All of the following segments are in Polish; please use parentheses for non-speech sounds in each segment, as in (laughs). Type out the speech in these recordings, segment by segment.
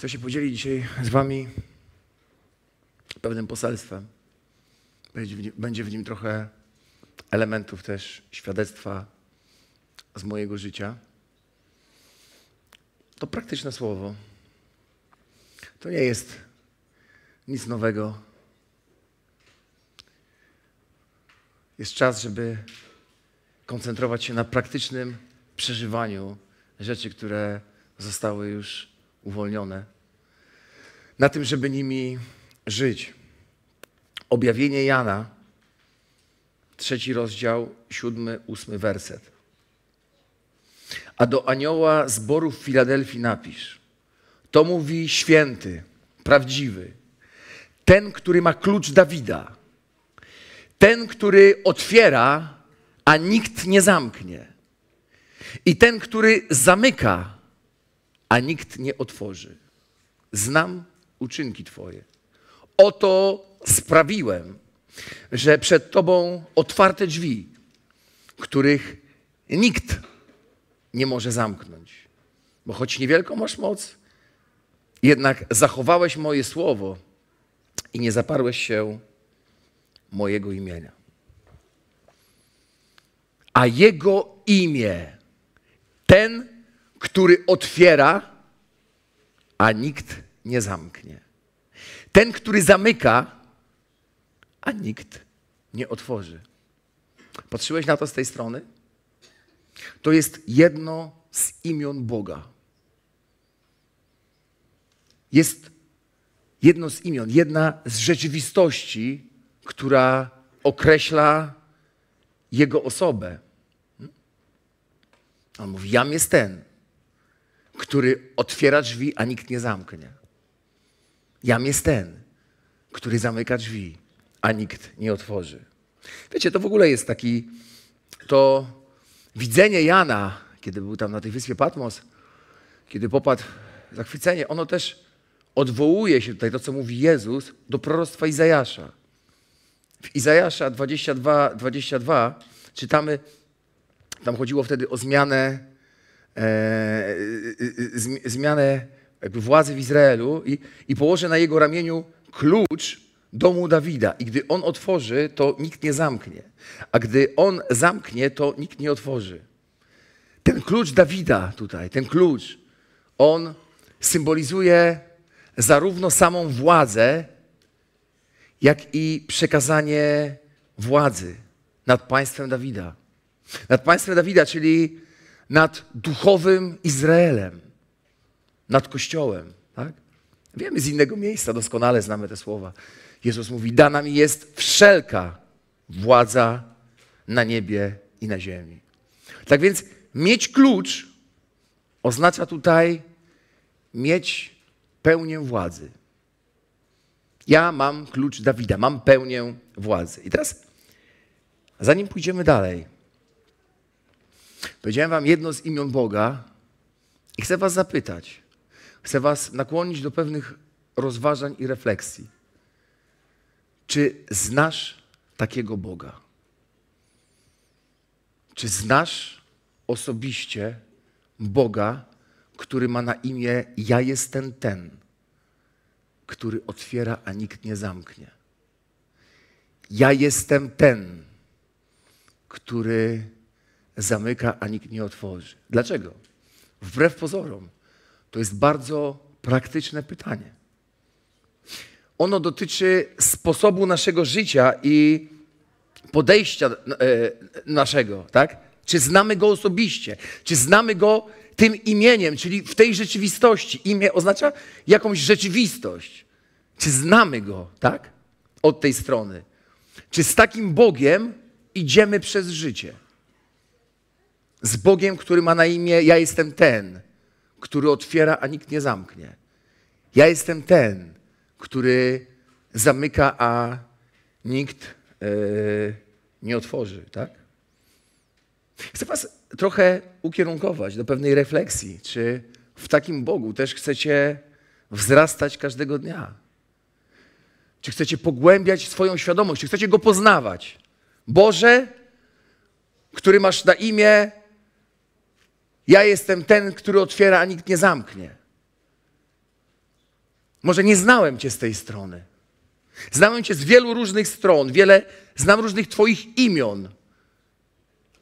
Chcę się podzielić dzisiaj z Wami pewnym poselstwem. Będzie w nim, będzie w nim trochę elementów też świadectwa z mojego życia. To praktyczne słowo. To nie jest nic nowego. Jest czas, żeby koncentrować się na praktycznym przeżywaniu rzeczy, które zostały już uwolnione, na tym, żeby nimi żyć. Objawienie Jana, trzeci rozdział, siódmy, ósmy werset. A do anioła zboru w Filadelfii napisz: To mówi święty, prawdziwy, ten, który ma klucz Dawida, ten, który otwiera, a nikt nie zamknie, i ten, który zamyka, a nikt nie otworzy. Znam uczynki Twoje. Oto sprawiłem, że przed Tobą otwarte drzwi, których nikt nie może zamknąć. Bo choć niewielką masz moc, jednak zachowałeś moje słowo i nie zaparłeś się mojego imienia. A jego imię, ten który otwiera, a nikt nie zamknie. Ten, który zamyka, a nikt nie otworzy. Patrzyłeś na to z tej strony? To jest jedno z imion Boga. Jest jedno z imion, jedna z rzeczywistości, która określa Jego osobę. Hmm? On mówi: Jam jest ten który otwiera drzwi, a nikt nie zamknie. Jam jest ten, który zamyka drzwi, a nikt nie otworzy. Wiecie, to w ogóle jest taki, to widzenie Jana, kiedy był tam na tej wyspie Patmos, kiedy popadł zachwycenie, ono też odwołuje się tutaj, to co mówi Jezus, do proroctwa Izajasza. W Izajasza 22, 22 czytamy, tam chodziło wtedy o zmianę E, zmianę władzy w Izraelu i, i na jego ramieniu klucz domu Dawida. I gdy on otworzy, to nikt nie zamknie. A gdy on zamknie, to nikt nie otworzy. Ten klucz Dawida tutaj, ten klucz, on symbolizuje zarówno samą władzę, jak i przekazanie władzy nad państwem Dawida. Nad państwem Dawida, czyli nad duchowym Izraelem, nad Kościołem. Tak? Wiemy z innego miejsca, doskonale znamy te słowa. Jezus mówi: Dana mi jest wszelka władza na niebie i na ziemi. Tak więc mieć klucz oznacza tutaj mieć pełnię władzy. Ja mam klucz Dawida, mam pełnię władzy. I teraz, zanim pójdziemy dalej, Powiedziałem wam jedno z imion Boga i chcę was zapytać. Chcę was nakłonić do pewnych rozważań i refleksji. Czy znasz takiego Boga? Czy znasz osobiście Boga, który ma na imię Ja jestem ten, który otwiera, a nikt nie zamknie? Ja jestem ten, który zamyka, a nikt nie otworzy. Dlaczego? Wbrew pozorom, to jest bardzo praktyczne pytanie. Ono dotyczy sposobu naszego życia i podejścia e, naszego, tak? Czy znamy go osobiście? Czy znamy go tym imieniem, czyli w tej rzeczywistości? Imię oznacza jakąś rzeczywistość. Czy znamy go, tak? Od tej strony. Czy z takim Bogiem idziemy przez życie? z Bogiem, który ma na imię Ja jestem ten, który otwiera, a nikt nie zamknie. Ja jestem ten, który zamyka, a nikt yy, nie otworzy, tak? Chcę Was trochę ukierunkować do pewnej refleksji, czy w takim Bogu też chcecie wzrastać każdego dnia. Czy chcecie pogłębiać swoją świadomość, czy chcecie go poznawać? Boże, który masz na imię ja jestem ten, który otwiera, a nikt nie zamknie. Może nie znałem Cię z tej strony. Znałem Cię z wielu różnych stron, wiele, znam różnych Twoich imion,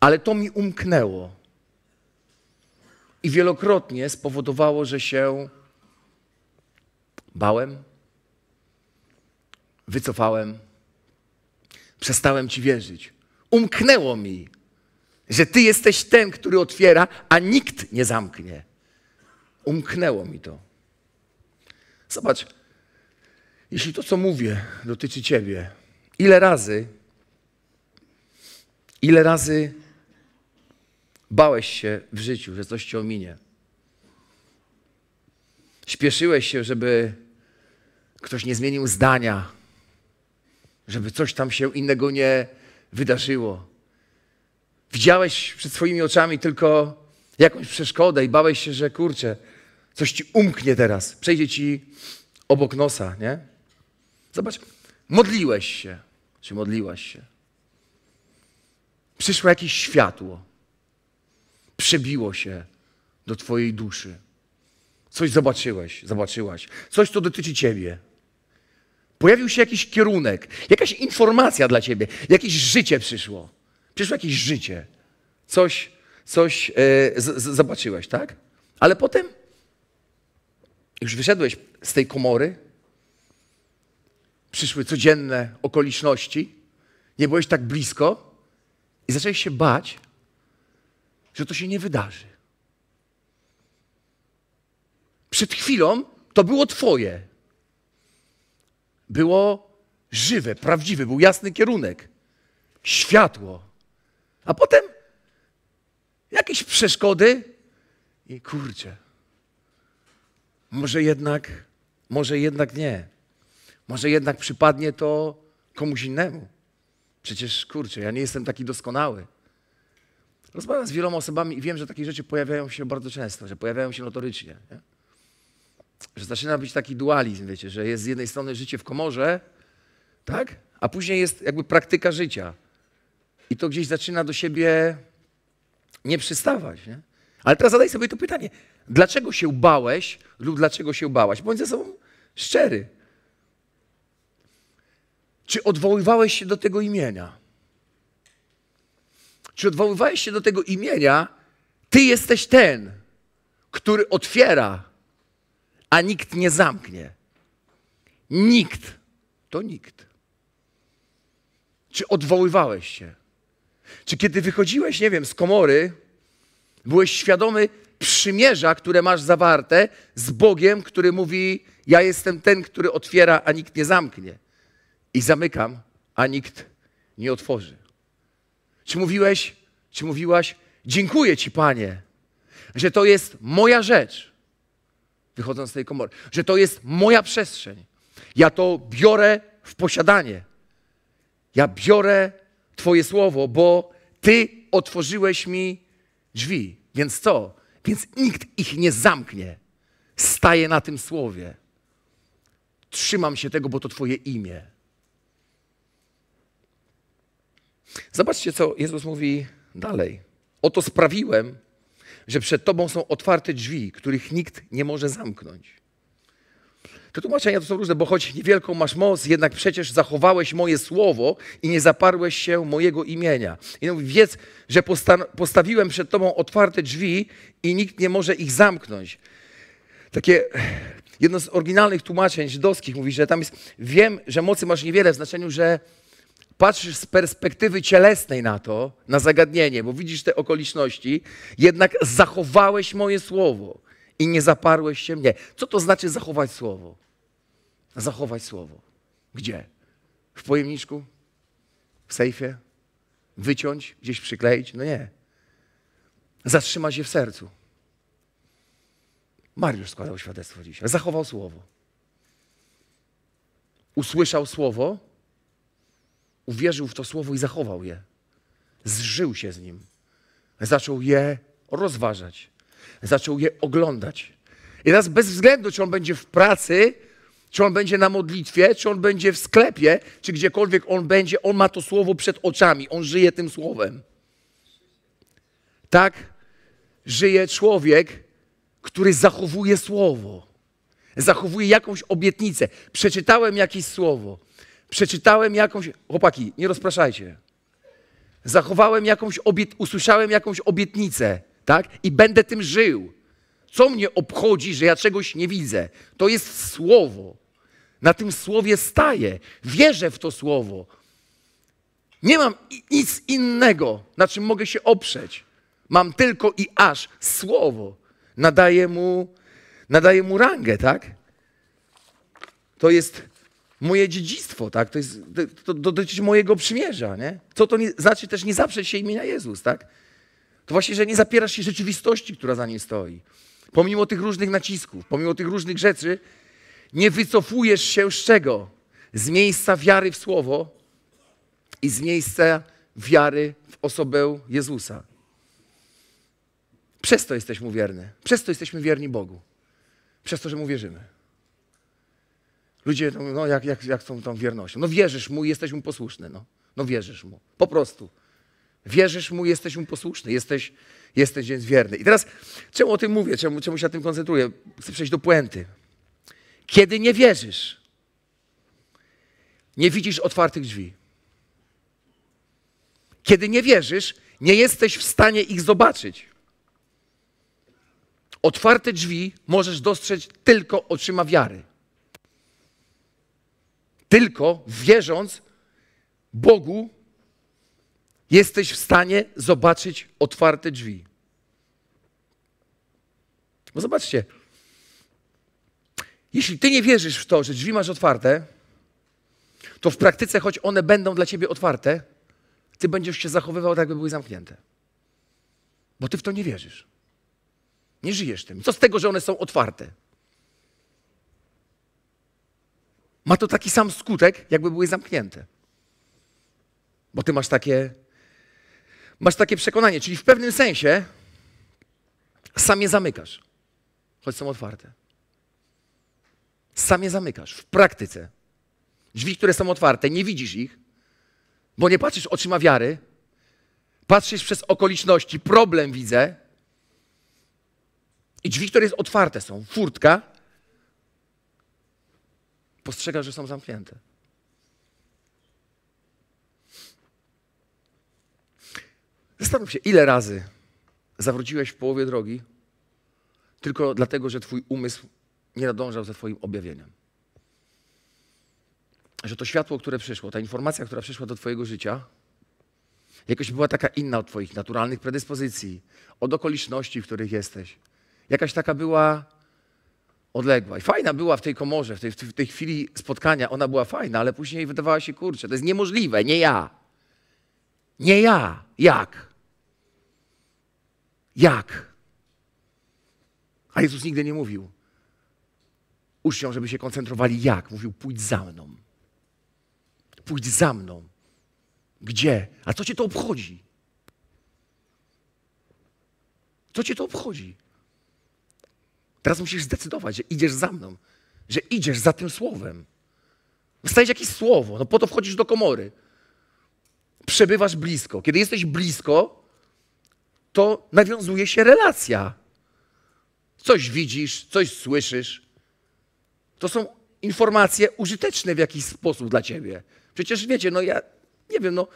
ale to mi umknęło. I wielokrotnie spowodowało, że się bałem, wycofałem, przestałem Ci wierzyć. Umknęło mi. Że Ty jesteś ten, który otwiera, a nikt nie zamknie. Umknęło mi to. Zobacz, jeśli to, co mówię, dotyczy Ciebie, ile razy, ile razy bałeś się w życiu, że coś Cię ominie? Śpieszyłeś się, żeby ktoś nie zmienił zdania, żeby coś tam się innego nie wydarzyło. Widziałeś przed swoimi oczami tylko jakąś przeszkodę i bałeś się, że kurczę, coś ci umknie teraz, przejdzie ci obok nosa, nie? Zobacz, modliłeś się, czy modliłaś się. Przyszło jakieś światło, przebiło się do twojej duszy. Coś zobaczyłeś, zobaczyłaś, coś, co dotyczy ciebie. Pojawił się jakiś kierunek, jakaś informacja dla ciebie, jakieś życie przyszło. Przyszło jakieś życie. Coś, coś e, z, z, zobaczyłeś, tak? Ale potem już wyszedłeś z tej komory, przyszły codzienne okoliczności, nie byłeś tak blisko i zacząłeś się bać, że to się nie wydarzy. Przed chwilą to było Twoje. Było żywe, prawdziwe, był jasny kierunek, światło. A potem jakieś przeszkody i kurczę, może jednak, może jednak nie. Może jednak przypadnie to komuś innemu. Przecież kurczę, ja nie jestem taki doskonały. Rozmawiam z wieloma osobami i wiem, że takie rzeczy pojawiają się bardzo często, że pojawiają się notorycznie. Nie? Że zaczyna być taki dualizm, wiecie, że jest z jednej strony życie w komorze, tak? A później jest jakby praktyka życia. I to gdzieś zaczyna do siebie nie przystawać. Nie? Ale teraz zadaj sobie to pytanie. Dlaczego się bałeś lub dlaczego się bałaś? Bądź ze sobą szczery. Czy odwoływałeś się do tego imienia? Czy odwoływałeś się do tego imienia? Ty jesteś ten, który otwiera, a nikt nie zamknie. Nikt to nikt. Czy odwoływałeś się? Czy kiedy wychodziłeś, nie wiem, z komory, byłeś świadomy przymierza, które masz zawarte z Bogiem, który mówi: Ja jestem ten, który otwiera, a nikt nie zamknie. I zamykam, a nikt nie otworzy. Czy mówiłeś, czy mówiłaś: Dziękuję Ci, Panie, że to jest moja rzecz, wychodząc z tej komory, że to jest moja przestrzeń. Ja to biorę w posiadanie. Ja biorę Twoje słowo, bo Ty otworzyłeś mi drzwi. Więc co? Więc nikt ich nie zamknie. Staję na tym słowie. Trzymam się tego, bo to Twoje imię. Zobaczcie, co Jezus mówi dalej. Oto sprawiłem, że przed Tobą są otwarte drzwi, których nikt nie może zamknąć. Te tłumaczenia to są różne, bo choć niewielką masz moc, jednak przecież zachowałeś moje słowo i nie zaparłeś się mojego imienia. I mówi, wiedz, że posta postawiłem przed tobą otwarte drzwi i nikt nie może ich zamknąć. Takie jedno z oryginalnych tłumaczeń żydowskich mówi, że tam jest, wiem, że mocy masz niewiele w znaczeniu, że patrzysz z perspektywy cielesnej na to, na zagadnienie, bo widzisz te okoliczności, jednak zachowałeś moje słowo i nie zaparłeś się mnie. Co to znaczy zachować słowo? Zachować słowo. Gdzie? W pojemniczku? W sejfie? Wyciąć? Gdzieś przykleić? No nie. Zatrzymać je w sercu. Mariusz składał świadectwo dzisiaj. Zachował słowo. Usłyszał słowo, uwierzył w to słowo i zachował je. Zżył się z nim. Zaczął je rozważać zaczął je oglądać. I teraz bez względu, czy on będzie w pracy, czy on będzie na modlitwie, czy on będzie w sklepie, czy gdziekolwiek on będzie, on ma to słowo przed oczami, on żyje tym słowem. Tak żyje człowiek, który zachowuje słowo, zachowuje jakąś obietnicę. Przeczytałem jakieś słowo, przeczytałem jakąś. Chłopaki, nie rozpraszajcie. Zachowałem jakąś obiet... usłyszałem jakąś obietnicę tak? I będę tym żył. Co mnie obchodzi, że ja czegoś nie widzę? To jest słowo. Na tym słowie staję. Wierzę w to słowo. Nie mam nic innego, na czym mogę się oprzeć. Mam tylko i aż słowo. Nadaję mu, nadaję mu rangę, tak? To jest moje dziedzictwo, tak? To, jest, to, to dotyczy mojego przymierza, nie? Co to nie, znaczy też nie zaprzeć się imienia Jezus, tak? To właśnie, że nie zapierasz się rzeczywistości, która za nim stoi. Pomimo tych różnych nacisków, pomimo tych różnych rzeczy, nie wycofujesz się z czego? Z miejsca wiary w Słowo i z miejsca wiary w osobę Jezusa. Przez to jesteśmy wierni. Przez to jesteśmy wierni Bogu. Przez to, że Mu wierzymy. Ludzie, no, no jak, jak, jak są tą wiernością? No wierzysz Mu i jesteś Mu posłuszny. No, no wierzysz Mu. Po prostu. Wierzysz mu, jesteś mu posłuszny, jesteś, jesteś więc wierny. I teraz, czemu o tym mówię, czemu, czemu się na tym koncentruję? Chcę przejść do puenty. Kiedy nie wierzysz, nie widzisz otwartych drzwi. Kiedy nie wierzysz, nie jesteś w stanie ich zobaczyć. Otwarte drzwi możesz dostrzec tylko oczyma wiary. Tylko wierząc Bogu jesteś w stanie zobaczyć otwarte drzwi. Bo zobaczcie, jeśli ty nie wierzysz w to, że drzwi masz otwarte, to w praktyce, choć one będą dla ciebie otwarte, ty będziesz się zachowywał tak, jakby były zamknięte. Bo ty w to nie wierzysz. Nie żyjesz tym. Co z tego, że one są otwarte? Ma to taki sam skutek, jakby były zamknięte. Bo ty masz takie Masz takie przekonanie, czyli w pewnym sensie sam je zamykasz, choć są otwarte. Sam je zamykasz w praktyce. Drzwi, które są otwarte, nie widzisz ich, bo nie patrzysz oczyma wiary, patrzysz przez okoliczności, problem widzę. I drzwi, które jest otwarte są, furtka, postrzegasz, że są zamknięte. Zastanów się, ile razy zawróciłeś w połowie drogi tylko dlatego, że twój umysł nie nadążał za twoim objawieniem. Że to światło, które przyszło, ta informacja, która przyszła do twojego życia, jakoś była taka inna od twoich naturalnych predyspozycji, od okoliczności, w których jesteś. Jakaś taka była odległa. I fajna była w tej komorze, w tej, w tej chwili spotkania, ona była fajna, ale później wydawała się, kurczę, to jest niemożliwe, nie ja. Nie ja. Jak? Jak? A Jezus nigdy nie mówił uczniom, żeby się koncentrowali jak. Mówił, pójdź za mną. Pójdź za mną. Gdzie? A co cię to obchodzi? Co cię to obchodzi? Teraz musisz zdecydować, że idziesz za mną, że idziesz za tym słowem. Dostajesz jakieś słowo, no po to wchodzisz do komory. Przebywasz blisko. Kiedy jesteś blisko, to nawiązuje się relacja. Coś widzisz, coś słyszysz. To są informacje użyteczne w jakiś sposób dla ciebie. Przecież wiecie, no ja nie wiem, no.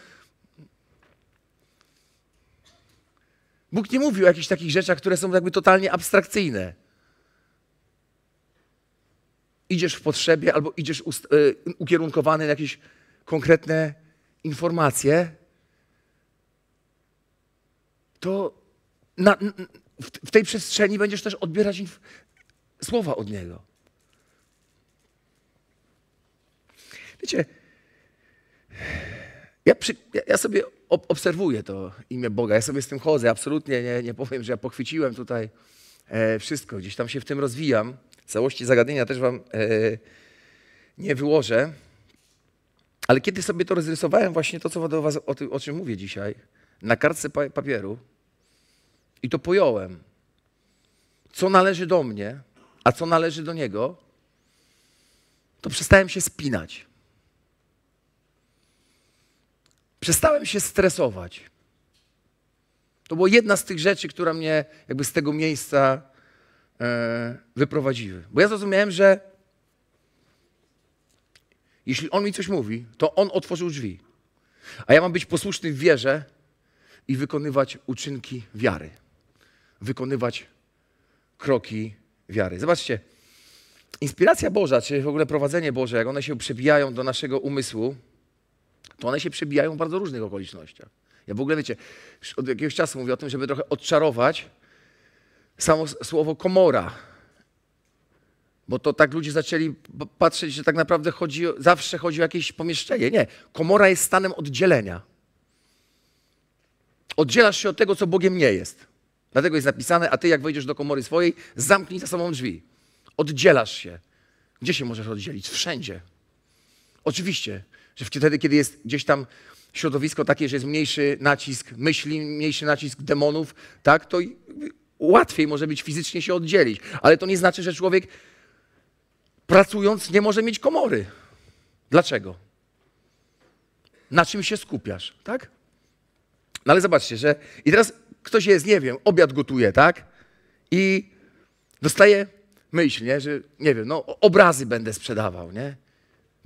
Bóg nie mówił o jakichś takich rzeczach, które są jakby totalnie abstrakcyjne. Idziesz w potrzebie albo idziesz y, ukierunkowany na jakieś konkretne informacje, to na, w tej przestrzeni będziesz też odbierać słowa od Niego. Wiecie, ja, przy, ja, sobie obserwuję to imię Boga, ja sobie z tym chodzę. Absolutnie nie, nie powiem, że ja pochwyciłem tutaj e, wszystko. Gdzieś tam się w tym rozwijam. Całości zagadnienia też wam e, nie wyłożę. Ale kiedy sobie to rozrysowałem, właśnie to, co do was, o, tym, o czym mówię dzisiaj, na kartce papieru, i to pojąłem. Co należy do mnie, a co należy do niego, to przestałem się spinać. Przestałem się stresować. To była jedna z tych rzeczy, która mnie jakby z tego miejsca e, wyprowadziły. Bo ja zrozumiałem, że jeśli on mi coś mówi, to on otworzył drzwi. A ja mam być posłuszny w wierze i wykonywać uczynki wiary wykonywać kroki wiary. Zobaczcie, inspiracja Boża, czy w ogóle prowadzenie Boże, jak one się przebijają do naszego umysłu, to one się przebijają w bardzo różnych okolicznościach. Ja w ogóle, wiecie, od jakiegoś czasu mówię o tym, żeby trochę odczarować samo słowo komora. Bo to tak ludzie zaczęli patrzeć, że tak naprawdę chodzi, zawsze chodzi o jakieś pomieszczenie. Nie, komora jest stanem oddzielenia. Oddzielasz się od tego, co Bogiem nie jest. Dlatego jest napisane, a ty jak wejdziesz do komory swojej, zamknij za sobą drzwi. Oddzielasz się. Gdzie się możesz oddzielić? Wszędzie. Oczywiście, że wtedy, kiedy jest gdzieś tam środowisko takie, że jest mniejszy nacisk myśli, mniejszy nacisk demonów, tak, to łatwiej może być fizycznie się oddzielić. Ale to nie znaczy, że człowiek pracując nie może mieć komory. Dlaczego? Na czym się skupiasz, tak? No ale zobaczcie, że. I teraz Ktoś jest, nie wiem, obiad gotuje, tak? I dostaje myśl, nie? że nie wiem, no obrazy będę sprzedawał, nie?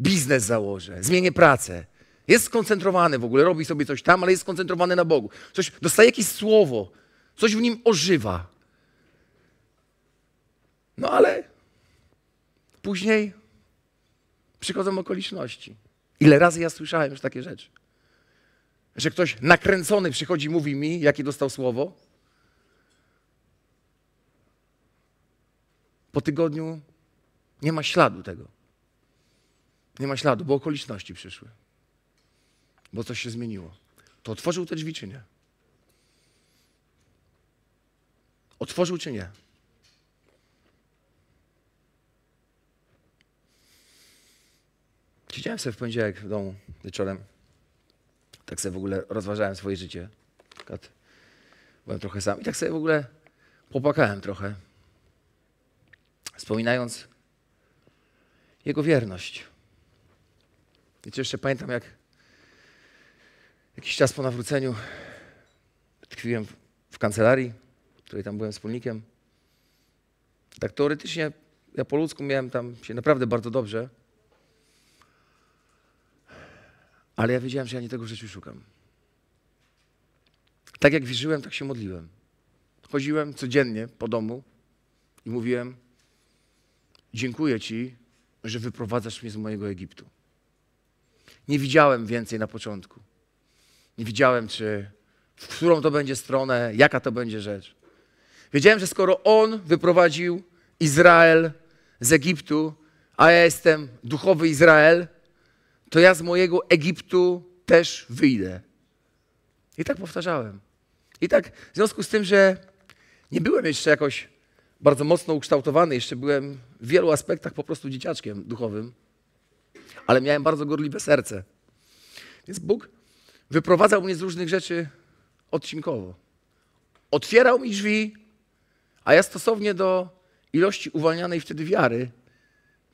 Biznes założę, zmienię pracę. Jest skoncentrowany w ogóle, robi sobie coś tam, ale jest skoncentrowany na Bogu. Coś, dostaje jakieś słowo, coś w nim ożywa. No ale później przychodzą okoliczności. Ile razy ja słyszałem już takie rzeczy że ktoś nakręcony przychodzi i mówi mi, jakie dostał słowo? Po tygodniu nie ma śladu tego. Nie ma śladu, bo okoliczności przyszły. Bo coś się zmieniło. To otworzył te drzwi, czy nie? Otworzył, czy nie? Siedziałem sobie w poniedziałek w domu wieczorem tak sobie w ogóle rozważałem swoje życie. Byłem trochę sam i tak sobie w ogóle popłakałem trochę, wspominając jego wierność. Wiecie, jeszcze pamiętam, jak jakiś czas po nawróceniu tkwiłem w, w kancelarii, w której tam byłem wspólnikiem. Tak teoretycznie, ja po ludzku miałem tam się naprawdę bardzo dobrze, Ale ja wiedziałem, że ja nie tego w życiu szukam. Tak jak wierzyłem, tak się modliłem. Chodziłem codziennie po domu i mówiłem: Dziękuję Ci, że wyprowadzasz mnie z mojego Egiptu. Nie widziałem więcej na początku. Nie widziałem, czy w którą to będzie stronę, jaka to będzie rzecz. Wiedziałem, że skoro On wyprowadził Izrael z Egiptu, a ja jestem duchowy Izrael, to ja z mojego Egiptu też wyjdę. I tak powtarzałem. I tak w związku z tym, że nie byłem jeszcze jakoś bardzo mocno ukształtowany, jeszcze byłem w wielu aspektach po prostu dzieciaczkiem duchowym, ale miałem bardzo gorliwe serce. Więc Bóg wyprowadzał mnie z różnych rzeczy odcinkowo. Otwierał mi drzwi, a ja stosownie do ilości uwalnianej wtedy wiary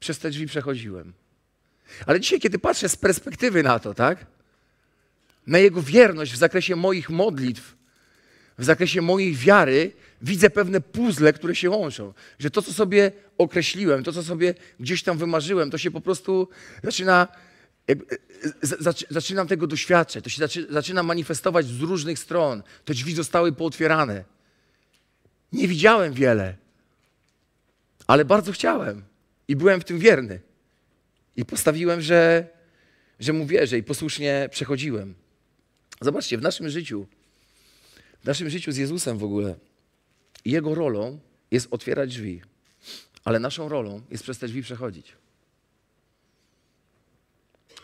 przez te drzwi przechodziłem. Ale dzisiaj, kiedy patrzę z perspektywy na to, tak? Na Jego wierność w zakresie moich modlitw, w zakresie mojej wiary, widzę pewne puzzle, które się łączą. Że to, co sobie określiłem, to, co sobie gdzieś tam wymarzyłem, to się po prostu zaczyna. E, e, zaczynam tego doświadczać, to się zaczyna manifestować z różnych stron. Te drzwi zostały pootwierane. Nie widziałem wiele, ale bardzo chciałem i byłem w tym wierny. I postawiłem, że, że mu wierzę i posłusznie przechodziłem. Zobaczcie, w naszym życiu, w naszym życiu z Jezusem w ogóle, Jego rolą jest otwierać drzwi, ale naszą rolą jest przez te drzwi przechodzić.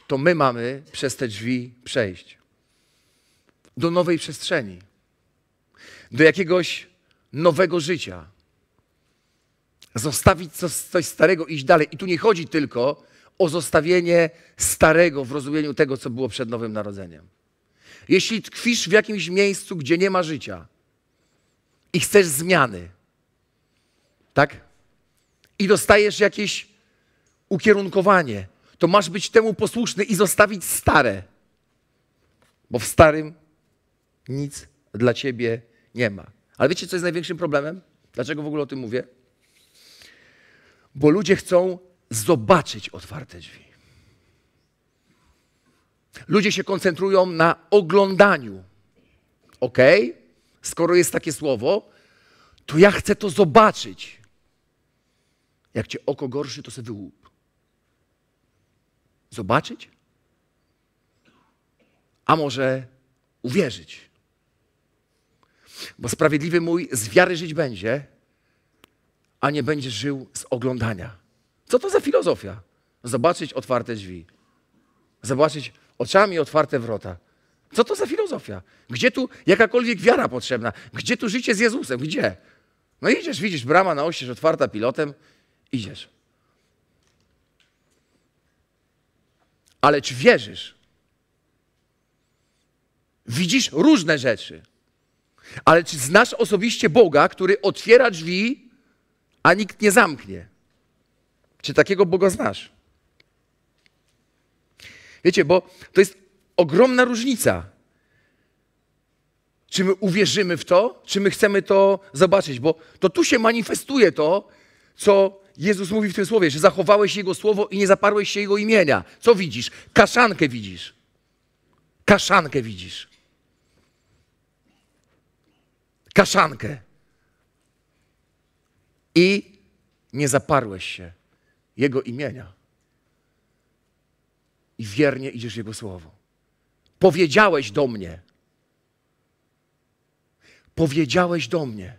To my mamy przez te drzwi przejść do nowej przestrzeni, do jakiegoś nowego życia. Zostawić coś, coś starego, iść dalej. I tu nie chodzi tylko o zostawienie starego w rozumieniu tego, co było przed Nowym Narodzeniem. Jeśli tkwisz w jakimś miejscu, gdzie nie ma życia i chcesz zmiany, tak? I dostajesz jakieś ukierunkowanie, to masz być temu posłuszny i zostawić stare, bo w starym nic dla ciebie nie ma. Ale wiecie, co jest największym problemem? Dlaczego w ogóle o tym mówię? Bo ludzie chcą zobaczyć otwarte drzwi. Ludzie się koncentrują na oglądaniu. Ok? Skoro jest takie słowo, to ja chcę to zobaczyć. Jak cię oko gorszy, to se wyłup. Zobaczyć? A może uwierzyć? Bo sprawiedliwy mój z wiary żyć będzie, a nie będzie żył z oglądania. Co to za filozofia? Zobaczyć otwarte drzwi. Zobaczyć oczami otwarte wrota. Co to za filozofia? Gdzie tu jakakolwiek wiara potrzebna? Gdzie tu życie z Jezusem? Gdzie? No idziesz, widzisz, brama na oścież otwarta pilotem, idziesz. Ale czy wierzysz? Widzisz różne rzeczy. Ale czy znasz osobiście Boga, który otwiera drzwi, a nikt nie zamknie? Czy takiego Boga znasz? Wiecie, bo to jest ogromna różnica. Czy my uwierzymy w to, czy my chcemy to zobaczyć, bo to tu się manifestuje to, co Jezus mówi w tym słowie, że zachowałeś Jego słowo i nie zaparłeś się Jego imienia. Co widzisz? Kaszankę widzisz. Kaszankę widzisz. Kaszankę. I nie zaparłeś się jego imienia. I wiernie idziesz Jego słowo. Powiedziałeś do mnie. Powiedziałeś do mnie.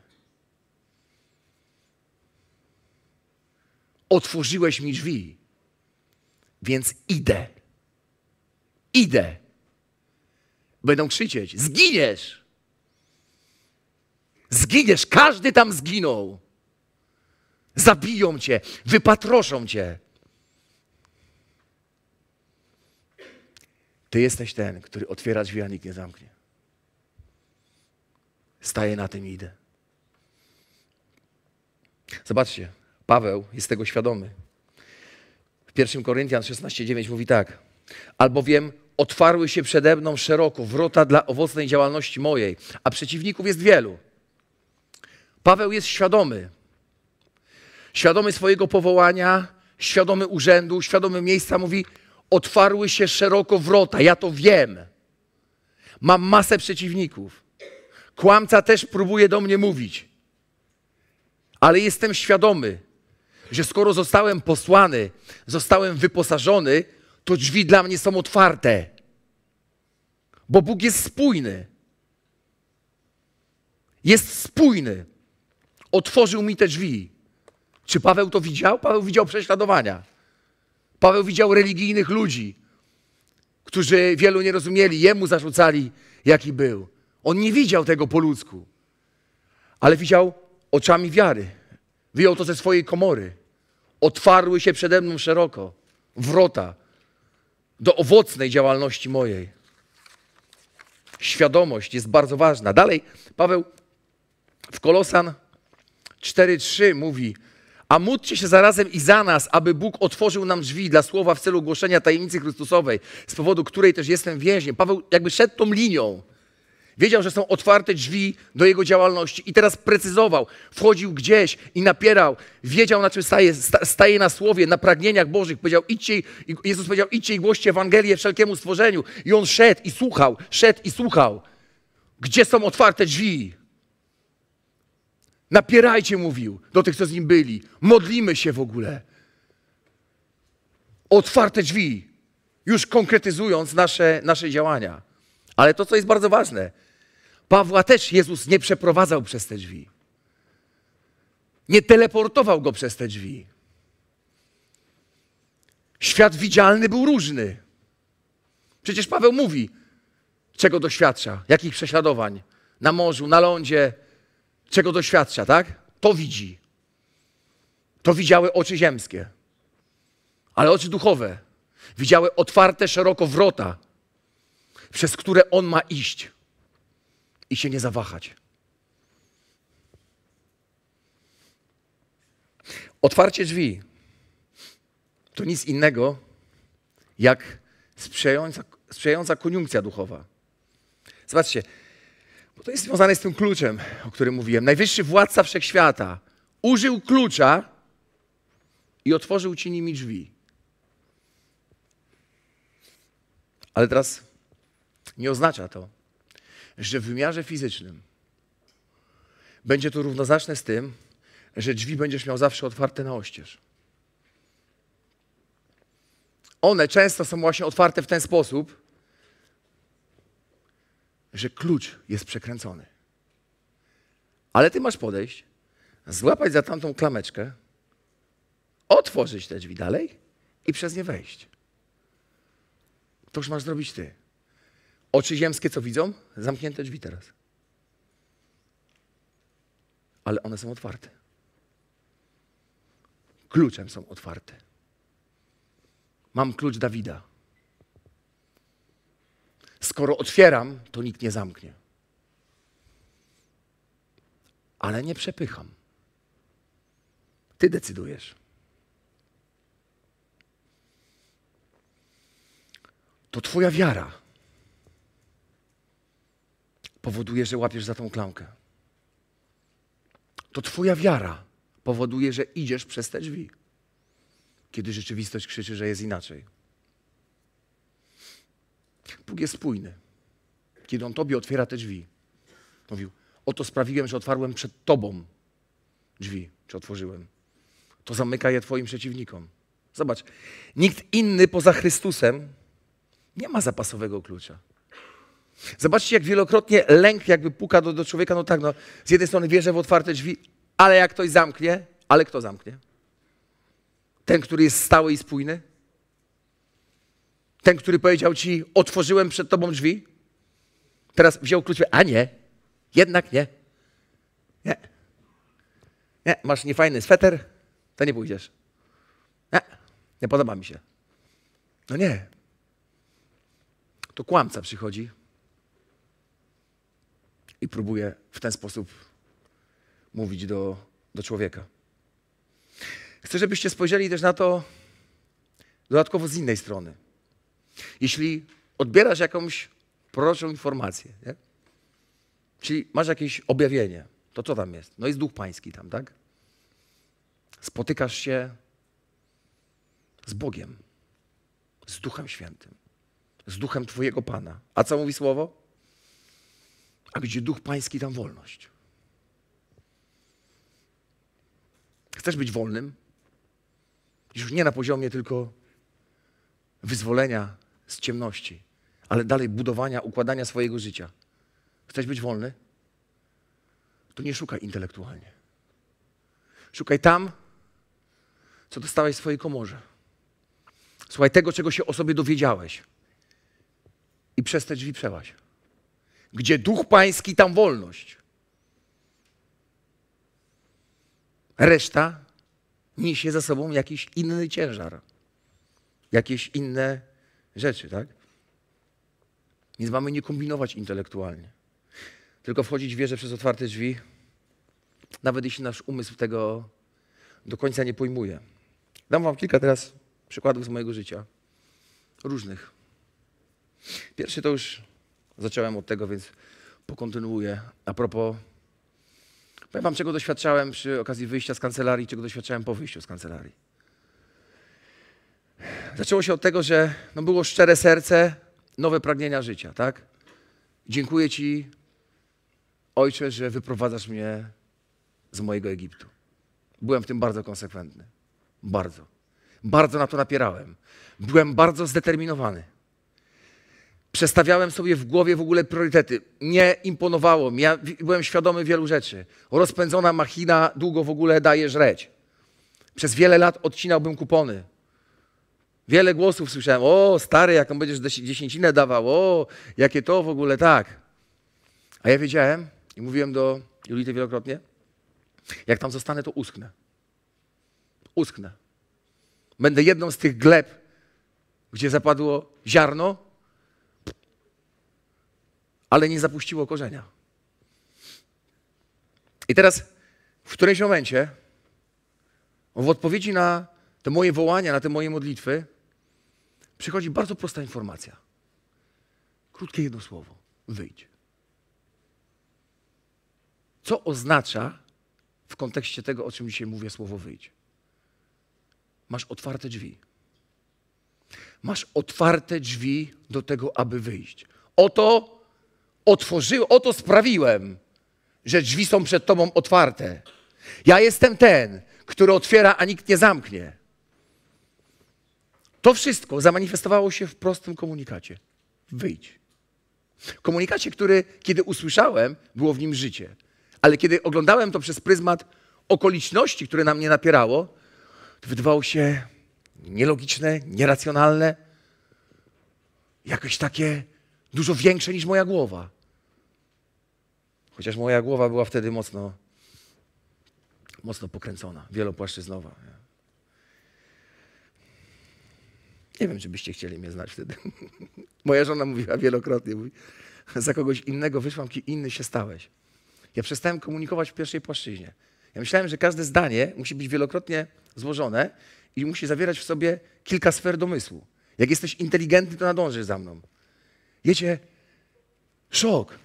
Otworzyłeś mi drzwi, więc idę. Idę. Będą krzyczeć: Zginiesz! Zginiesz, każdy tam zginął zabiją cię, wypatroszą cię. Ty jesteś ten, który otwiera drzwi, a nikt nie zamknie. Staję na tym i idę. Zobaczcie, Paweł jest tego świadomy. W 1 Koryntian 16:9 mówi tak: Albowiem otwarły się przede mną szeroko wrota dla owocnej działalności mojej, a przeciwników jest wielu. Paweł jest świadomy, świadomy swojego powołania, świadomy urzędu, świadomy miejsca, mówi: Otwarły się szeroko wrota, ja to wiem. Mam masę przeciwników. Kłamca też próbuje do mnie mówić, ale jestem świadomy, że skoro zostałem posłany, zostałem wyposażony, to drzwi dla mnie są otwarte, bo Bóg jest spójny. Jest spójny. Otworzył mi te drzwi. Czy Paweł to widział? Paweł widział prześladowania. Paweł widział religijnych ludzi, którzy wielu nie rozumieli, jemu zarzucali, jaki był. On nie widział tego po ludzku, ale widział oczami wiary. Wyjął to ze swojej komory. Otwarły się przede mną szeroko wrota do owocnej działalności mojej. Świadomość jest bardzo ważna. Dalej Paweł w Kolosan 4:3 mówi: a módlcie się zarazem i za nas, aby Bóg otworzył nam drzwi dla słowa w celu głoszenia tajemnicy Chrystusowej, z powodu której też jestem więźniem. Paweł jakby szedł tą linią. Wiedział, że są otwarte drzwi do jego działalności i teraz precyzował. Wchodził gdzieś i napierał. Wiedział, na czym staje, staje na słowie, na pragnieniach Bożych. Powiedział, idźcie, i, Jezus powiedział, idźcie i głoście Ewangelię wszelkiemu stworzeniu. I on szedł i słuchał, szedł i słuchał. Gdzie są otwarte drzwi? Napierajcie, mówił do tych, co z nim byli. Modlimy się w ogóle. Otwarte drzwi, już konkretyzując nasze, nasze działania. Ale to, co jest bardzo ważne, Pawła też Jezus nie przeprowadzał przez te drzwi. Nie teleportował go przez te drzwi. Świat widzialny był różny. Przecież Paweł mówi, czego doświadcza, jakich prześladowań na morzu, na lądzie, czego doświadcza, tak? To widzi. To widziały oczy ziemskie. Ale oczy duchowe widziały otwarte szeroko wrota, przez które on ma iść i się nie zawahać. Otwarcie drzwi to nic innego jak sprzyjająca, sprzyjająca koniunkcja duchowa. Zobaczcie, bo to jest związane z tym kluczem, o którym mówiłem. Najwyższy władca wszechświata użył klucza i otworzył ci nimi drzwi. Ale teraz nie oznacza to, że w wymiarze fizycznym będzie to równoznaczne z tym, że drzwi będziesz miał zawsze otwarte na oścież. One często są właśnie otwarte w ten sposób, że klucz jest przekręcony. Ale ty masz podejść, złapać za tamtą klameczkę, otworzyć te drzwi dalej i przez nie wejść. To już masz zrobić ty. Oczy ziemskie co widzą? Zamknięte drzwi teraz. Ale one są otwarte. Kluczem są otwarte. Mam klucz Dawida. Skoro otwieram, to nikt nie zamknie. Ale nie przepycham. Ty decydujesz. To Twoja wiara powoduje, że łapiesz za tą klamkę. To Twoja wiara powoduje, że idziesz przez te drzwi, kiedy rzeczywistość krzyczy, że jest inaczej. Bóg jest spójny. Kiedy On Tobie otwiera te drzwi, mówił, oto sprawiłem, że otwarłem przed Tobą drzwi, czy otworzyłem. To zamyka je Twoim przeciwnikom. Zobacz, nikt inny poza Chrystusem nie ma zapasowego klucza. Zobaczcie, jak wielokrotnie lęk jakby puka do, do człowieka. No tak, no, z jednej strony wierzę w otwarte drzwi, ale jak ktoś zamknie, ale kto zamknie? Ten, który jest stały i spójny? Ten, który powiedział ci, otworzyłem przed tobą drzwi, teraz wziął klucz, a nie, jednak nie. Nie. Nie, masz niefajny sweter, to nie pójdziesz. Nie, nie podoba mi się. No nie. To kłamca przychodzi i próbuje w ten sposób mówić do, do człowieka. Chcę, żebyście spojrzeli też na to dodatkowo z innej strony. Jeśli odbierasz jakąś proroczą informację, nie? czyli masz jakieś objawienie, to co tam jest? No jest Duch Pański tam, tak? Spotykasz się z Bogiem, z Duchem Świętym, z Duchem Twojego Pana. A co mówi Słowo? A gdzie Duch Pański, tam wolność. Chcesz być wolnym? Już nie na poziomie tylko wyzwolenia z ciemności, ale dalej budowania, układania swojego życia. Chcesz być wolny? To nie szukaj intelektualnie. Szukaj tam, co dostałeś w swojej komorze. Słuchaj tego, czego się o sobie dowiedziałeś. I przez te drzwi przełaź. Gdzie duch pański, tam wolność. Reszta niesie za sobą jakiś inny ciężar, jakieś inne rzeczy, tak? Więc mamy nie kombinować intelektualnie, tylko wchodzić w wierzę przez otwarte drzwi, nawet jeśli nasz umysł tego do końca nie pojmuje. Dam wam kilka teraz przykładów z mojego życia, różnych. Pierwszy to już zacząłem od tego, więc pokontynuuję. A propos, powiem wam, czego doświadczałem przy okazji wyjścia z kancelarii, czego doświadczałem po wyjściu z kancelarii. Zaczęło się od tego, że no było szczere serce, nowe pragnienia życia, tak? Dziękuję Ci, Ojcze, że wyprowadzasz mnie z mojego Egiptu. Byłem w tym bardzo konsekwentny. Bardzo. Bardzo na to napierałem. Byłem bardzo zdeterminowany. Przestawiałem sobie w głowie w ogóle priorytety. Nie imponowało mi. Ja byłem świadomy wielu rzeczy. Rozpędzona machina długo w ogóle daje żreć. Przez wiele lat odcinałbym kupony Wiele głosów słyszałem, o stary, jaką będziesz dziesięcinę dawał, o jakie to w ogóle, tak. A ja wiedziałem i mówiłem do Julity wielokrotnie, jak tam zostanę, to usknę. Usknę. Będę jedną z tych gleb, gdzie zapadło ziarno, ale nie zapuściło korzenia. I teraz w którymś momencie w odpowiedzi na te moje wołania, na te moje modlitwy, przychodzi bardzo prosta informacja. Krótkie jedno słowo: wyjdź. Co oznacza w kontekście tego, o czym dzisiaj mówię, słowo wyjdź? Masz otwarte drzwi. Masz otwarte drzwi do tego, aby wyjść. Oto otworzyłem, oto sprawiłem, że drzwi są przed Tobą otwarte. Ja jestem ten, który otwiera, a nikt nie zamknie. To wszystko zamanifestowało się w prostym komunikacie. Wyjdź. Komunikacie, który kiedy usłyszałem, było w nim życie. Ale kiedy oglądałem to przez pryzmat okoliczności, które na mnie napierało, to wydawało się nielogiczne, nieracjonalne, jakieś takie dużo większe niż moja głowa. Chociaż moja głowa była wtedy mocno, mocno pokręcona, wielopłaszczyznowa. Nie wiem, czy byście chcieli mnie znać wtedy. (laughs) Moja żona mówiła wielokrotnie, mówi, za kogoś innego wyszłam, ci inny się stałeś. Ja przestałem komunikować w pierwszej płaszczyźnie. Ja myślałem, że każde zdanie musi być wielokrotnie złożone i musi zawierać w sobie kilka sfer domysłu. Jak jesteś inteligentny, to nadążysz za mną. Wiecie, szok.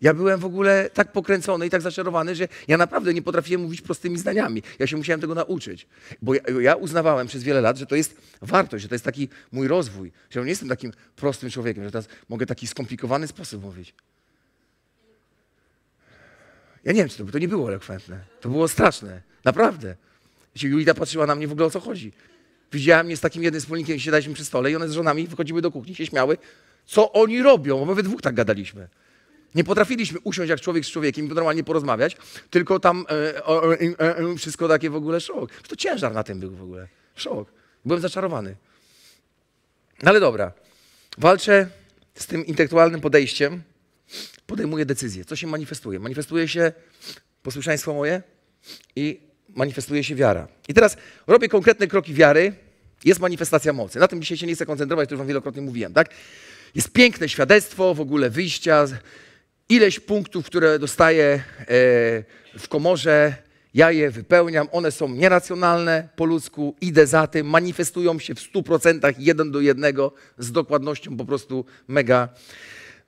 Ja byłem w ogóle tak pokręcony i tak zaczarowany, że ja naprawdę nie potrafiłem mówić prostymi zdaniami. Ja się musiałem tego nauczyć, bo ja, ja, uznawałem przez wiele lat, że to jest wartość, że to jest taki mój rozwój, że nie jestem takim prostym człowiekiem, że teraz mogę taki skomplikowany sposób mówić. Ja nie wiem, czy to, to nie było elokwentne. To było straszne, naprawdę. Julita patrzyła na mnie w ogóle o co chodzi. Widziałem mnie z takim jednym wspólnikiem, siadaliśmy przy stole i one z żonami wychodziły do kuchni, się śmiały, co oni robią, bo my we dwóch tak gadaliśmy. Nie potrafiliśmy usiąść jak człowiek z człowiekiem i normalnie porozmawiać, tylko tam e, e, e, wszystko takie w ogóle szok. To ciężar na tym był w ogóle. Szok. Byłem zaczarowany. No ale dobra. Walczę z tym intelektualnym podejściem. Podejmuję decyzję. Co się manifestuje? Manifestuje się posłuszeństwo moje i manifestuje się wiara. I teraz robię konkretne kroki wiary. Jest manifestacja mocy. Na tym dzisiaj się nie chcę koncentrować, to już wam wielokrotnie mówiłem, tak? Jest piękne świadectwo w ogóle wyjścia ileś punktów, które dostaję e, w komorze, ja je wypełniam, one są nieracjonalne po ludzku, idę za tym, manifestują się w 100% jeden do jednego z dokładnością po prostu mega,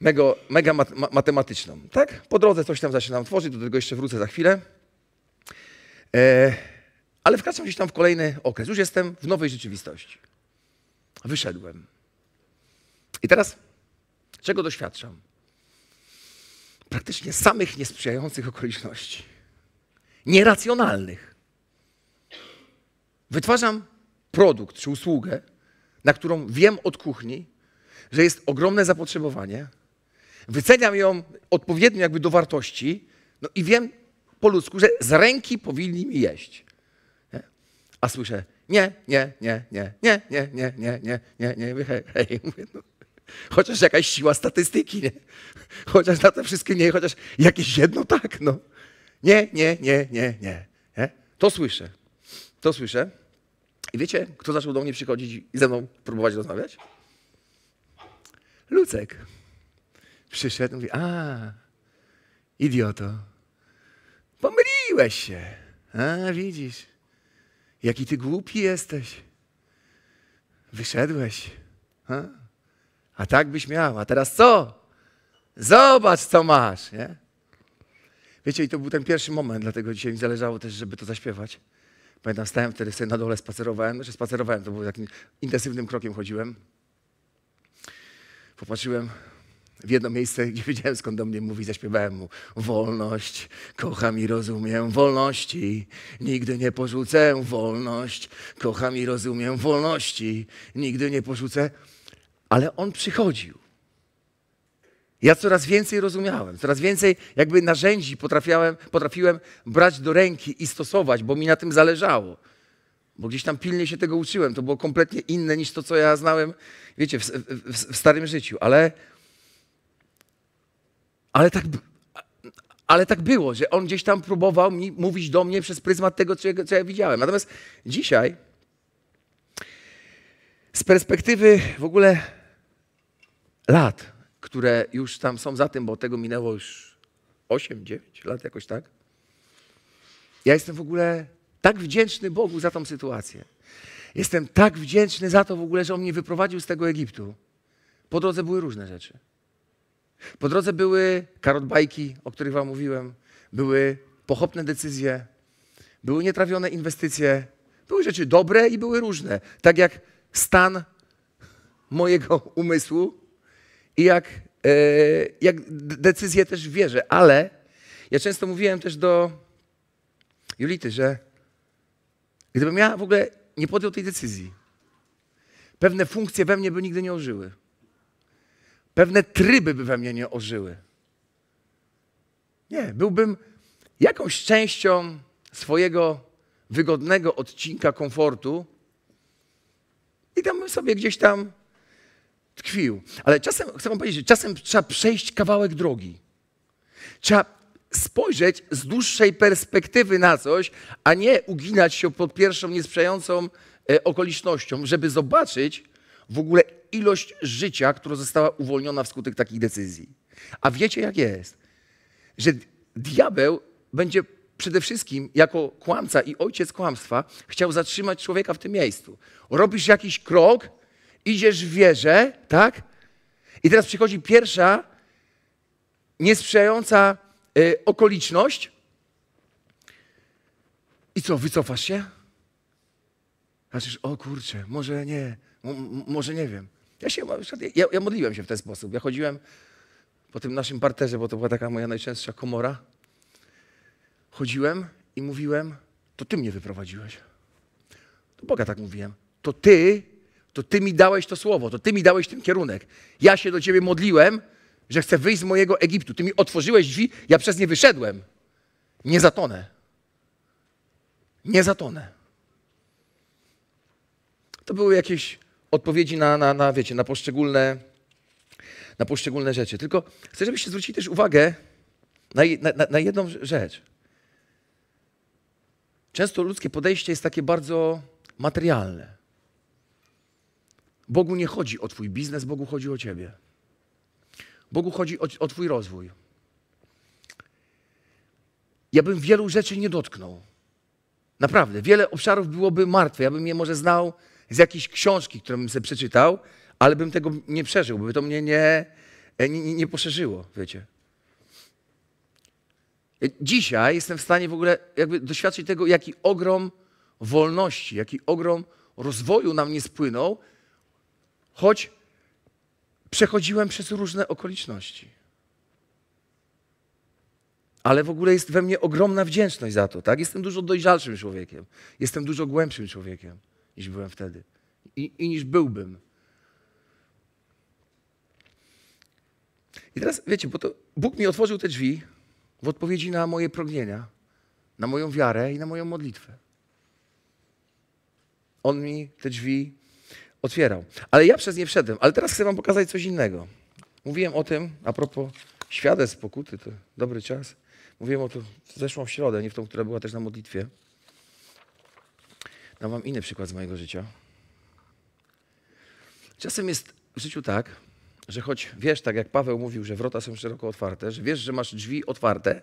mega, mega mat matematyczną. Tak? Po drodze coś tam zaczynam tworzyć, do tego jeszcze wrócę za chwilę. E, ale wkraczam gdzieś tam w kolejny okres. Już jestem w nowej rzeczywistości. Wyszedłem. I teraz czego doświadczam? praktycznie samych niesprzyjających okoliczności, nieracjonalnych. Wytwarzam produkt czy usługę, na którą wiem od kuchni, że jest ogromne zapotrzebowanie, wyceniam ją odpowiednio jakby do wartości, no i wiem po ludzku, że z ręki powinni mi jeść. Nie? A słyszę nie, nie, nie, nie, nie, nie, nie, nie, nie, nie, nie, hej, hej. Mówię, no, Chociaż jakaś siła statystyki, nie? Chociaż na te wszystkie nie, chociaż jakieś jedno tak, no. Nie, nie, nie, nie, nie. nie? To słyszę. To słyszę. I wiecie, kto zaczął do mnie przychodzić i ze mną próbować rozmawiać? Lucek. Przyszedł, mówi, a, idioto, pomyliłeś się. A, widzisz, jaki ty głupi jesteś. Wyszedłeś. A? A tak byś miał, a teraz co? Zobacz, co masz, nie? Wiecie, i to był ten pierwszy moment, dlatego dzisiaj mi zależało też, żeby to zaśpiewać. Pamiętam, stałem wtedy sobie na dole, spacerowałem, znaczy spacerowałem, to był takim intensywnym krokiem chodziłem. Popatrzyłem w jedno miejsce, gdzie wiedziałem skąd do mnie mówi, zaśpiewałem mu wolność, kocham i rozumiem wolności, nigdy nie porzucę wolność, kocham i rozumiem wolności, nigdy nie porzucę ale on przychodził. Ja coraz więcej rozumiałem, coraz więcej jakby narzędzi potrafiłem, potrafiłem brać do ręki i stosować, bo mi na tym zależało. Bo gdzieś tam pilnie się tego uczyłem. To było kompletnie inne niż to, co ja znałem, wiecie, w, w, w starym życiu. Ale, ale, tak, ale tak było, że on gdzieś tam próbował mi mówić do mnie przez pryzmat tego, co ja, co ja widziałem. Natomiast dzisiaj, z perspektywy w ogóle lat, które już tam są za tym, bo tego minęło już 8-9 lat jakoś tak. Ja jestem w ogóle tak wdzięczny Bogu za tą sytuację. Jestem tak wdzięczny za to w ogóle, że On mnie wyprowadził z tego Egiptu. Po drodze były różne rzeczy. Po drodze były karotbajki, o których Wam mówiłem, były pochopne decyzje, były nietrawione inwestycje, były rzeczy dobre i były różne. Tak jak stan mojego umysłu, i jak, e, jak decyzję też wierzę, ale ja często mówiłem też do Julity, że gdybym ja w ogóle nie podjął tej decyzji, pewne funkcje we mnie by nigdy nie ożyły. Pewne tryby by we mnie nie ożyły. Nie, byłbym jakąś częścią swojego wygodnego odcinka komfortu i tam bym sobie gdzieś tam tkwił. Ale czasem, chcę wam powiedzieć, że czasem trzeba przejść kawałek drogi. Trzeba spojrzeć z dłuższej perspektywy na coś, a nie uginać się pod pierwszą niesprzyjającą e, okolicznością, żeby zobaczyć w ogóle ilość życia, która została uwolniona wskutek takich decyzji. A wiecie jak jest? Że diabeł będzie przede wszystkim jako kłamca i ojciec kłamstwa chciał zatrzymać człowieka w tym miejscu. Robisz jakiś krok, idziesz w wierze, tak? I teraz przychodzi pierwsza niesprzyjająca y, okoliczność. I co, wycofasz się? Znaczysz, o kurczę, może nie, może nie wiem. Ja się, ja, ja modliłem się w ten sposób. Ja chodziłem po tym naszym parterze, bo to była taka moja najczęstsza komora. Chodziłem i mówiłem, to ty mnie wyprowadziłeś. Do Boga tak mówiłem. To ty to Ty mi dałeś to słowo, to Ty mi dałeś ten kierunek. Ja się do Ciebie modliłem, że chcę wyjść z mojego Egiptu. Ty mi otworzyłeś drzwi, ja przez nie wyszedłem. Nie zatonę. Nie zatonę. To były jakieś odpowiedzi na, na, na, wiecie, na poszczególne, na poszczególne rzeczy. Tylko chcę, żebyście zwrócili też uwagę na, na, na jedną rzecz. Często ludzkie podejście jest takie bardzo materialne. Bogu nie chodzi o Twój biznes, Bogu chodzi o Ciebie. Bogu chodzi o, o Twój rozwój. Ja bym wielu rzeczy nie dotknął. Naprawdę, wiele obszarów byłoby martwe. Ja bym je może znał z jakiejś książki, którą bym sobie przeczytał, ale bym tego nie przeżył, by to mnie e, nie, nie, nie poszerzyło, wiecie. E, dzisiaj jestem w stanie w ogóle jakby doświadczyć tego, jaki ogrom wolności, jaki ogrom rozwoju nam nie spłynął choć przechodziłem przez różne okoliczności. Ale w ogóle jest we mnie ogromna wdzięczność za to, tak? Jestem dużo dojrzalszym człowiekiem. Jestem dużo głębszym człowiekiem niż byłem wtedy i, i niż byłbym. I teraz wiecie, bo to Bóg mi otworzył te drzwi w odpowiedzi na moje pragnienia, na moją wiarę i na moją modlitwę. On mi te drzwi otwierał. Ale ja przez nie wszedłem. Ale teraz chcę wam pokazać coś innego. Mówiłem o tym, a propos świadectw pokuty, to dobry czas. Mówiłem o tym zeszłą w środę, nie w tą, która była też na modlitwie. Dam wam inny przykład z mojego życia. Czasem jest w życiu tak, że choć wiesz, tak jak Paweł mówił, że wrota są szeroko otwarte, że wiesz, że masz drzwi otwarte,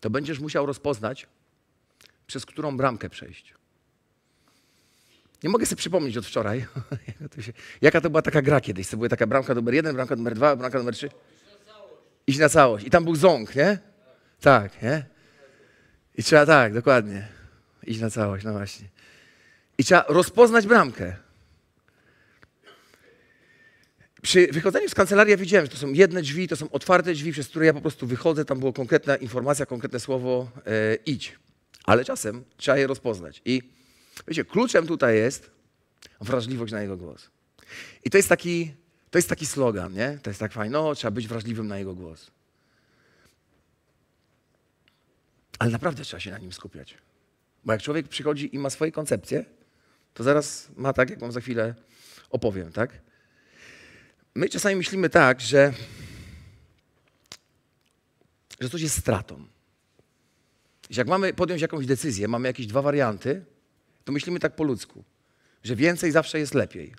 to będziesz musiał rozpoznać, przez którą bramkę przejść. Nie mogę sobie przypomnieć od wczoraj, (laughs) jaka to była taka gra kiedyś. To była taka bramka numer jeden, bramka numer dwa, bramka numer trzy. Iść na całość. I tam był ząg, nie? Tak, nie? I trzeba tak, dokładnie. Iść na całość, no właśnie. I trzeba rozpoznać bramkę. Przy wychodzeniu z kancelarii ja że to są jedne drzwi, to są otwarte drzwi, przez które ja po prostu wychodzę. Tam była konkretna informacja, konkretne słowo, e, idź. Ale czasem trzeba je rozpoznać. I Wiecie, kluczem tutaj jest wrażliwość na Jego głos. I to jest taki, to jest taki slogan, nie? To jest tak fajno, no, trzeba być wrażliwym na Jego głos. Ale naprawdę trzeba się na nim skupiać. Bo jak człowiek przychodzi i ma swoje koncepcje, to zaraz ma tak, jak wam za chwilę opowiem, tak? My czasami myślimy tak, że, że coś jest stratą. jak mamy podjąć jakąś decyzję, mamy jakieś dwa warianty, to myślimy tak po ludzku, że więcej zawsze jest lepiej.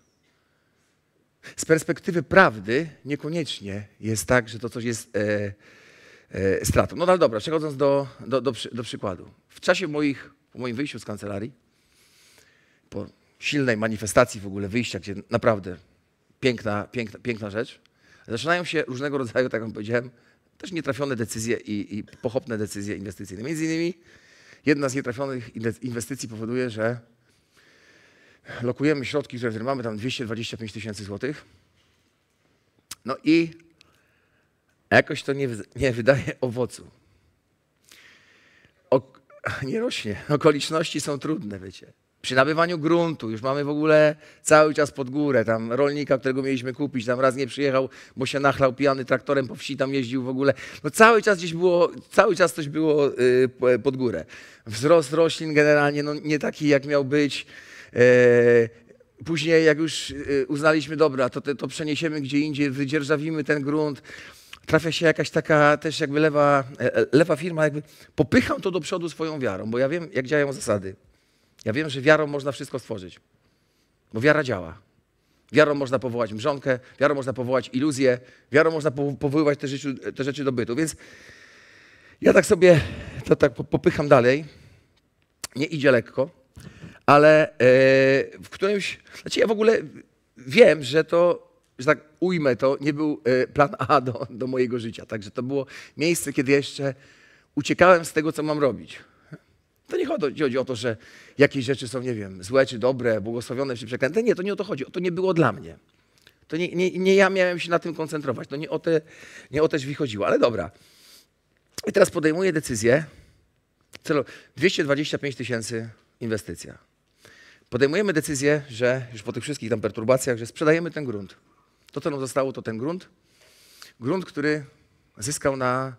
Z perspektywy prawdy niekoniecznie jest tak, że to coś jest e, e, stratą. No ale dobra, przechodząc do, do, do, do przykładu. W czasie moich, po moim wyjściu z kancelarii, po silnej manifestacji w ogóle wyjścia, gdzie naprawdę piękna, piękna, piękna rzecz, zaczynają się różnego rodzaju, tak jak powiedziałem, też nietrafione decyzje i, i pochopne decyzje inwestycyjne. Między innymi Jedna z nietrafionych inwestycji powoduje, że lokujemy środki, które mamy tam 225 tysięcy złotych. No i jakoś to nie, nie wydaje owocu. O, nie rośnie. Okoliczności są trudne, wiecie przy nabywaniu gruntu, już mamy w ogóle cały czas pod górę, tam rolnika, którego mieliśmy kupić, tam raz nie przyjechał, bo się nachlał pijany traktorem po wsi, tam jeździł w ogóle. No cały czas gdzieś było, cały czas coś było yy, pod górę. Wzrost roślin generalnie no, nie taki, jak miał być. Yy, później, jak już y, uznaliśmy, dobra, to, to przeniesiemy gdzie indziej, wydzierżawimy ten grunt, trafia się jakaś taka też jakby lewa, e, e, lewa firma, jakby popycham to do przodu swoją wiarą, bo ja wiem, jak działają zasady. Ja wiem, że wiarą można wszystko stworzyć, bo wiara działa. Wiarą można powołać mrzonkę, wiarą można powołać iluzję, wiarą można powoływać te, rzeczy, te rzeczy do bytu. Więc ja tak sobie to tak popycham dalej. Nie idzie lekko, ale e, w którymś. Znaczy, ja w ogóle wiem, że to, że tak ujmę to, nie był e, plan A do, do mojego życia. Także to było miejsce, kiedy jeszcze uciekałem z tego, co mam robić. To nie chodzi, o to, że jakieś rzeczy są, nie wiem, złe czy dobre, błogosławione czy przeklęte. Nie, to nie o to chodzi. To nie było dla mnie. To nie, nie, nie ja miałem się na tym koncentrować. To nie o te, nie o te drzwi chodziło. Ale dobra. I teraz podejmuję decyzję. Celu 225 tysięcy inwestycja. Podejmujemy decyzję, że już po tych wszystkich tam perturbacjach, że sprzedajemy ten grunt. To, co nam zostało, to ten grunt. Grunt, który zyskał na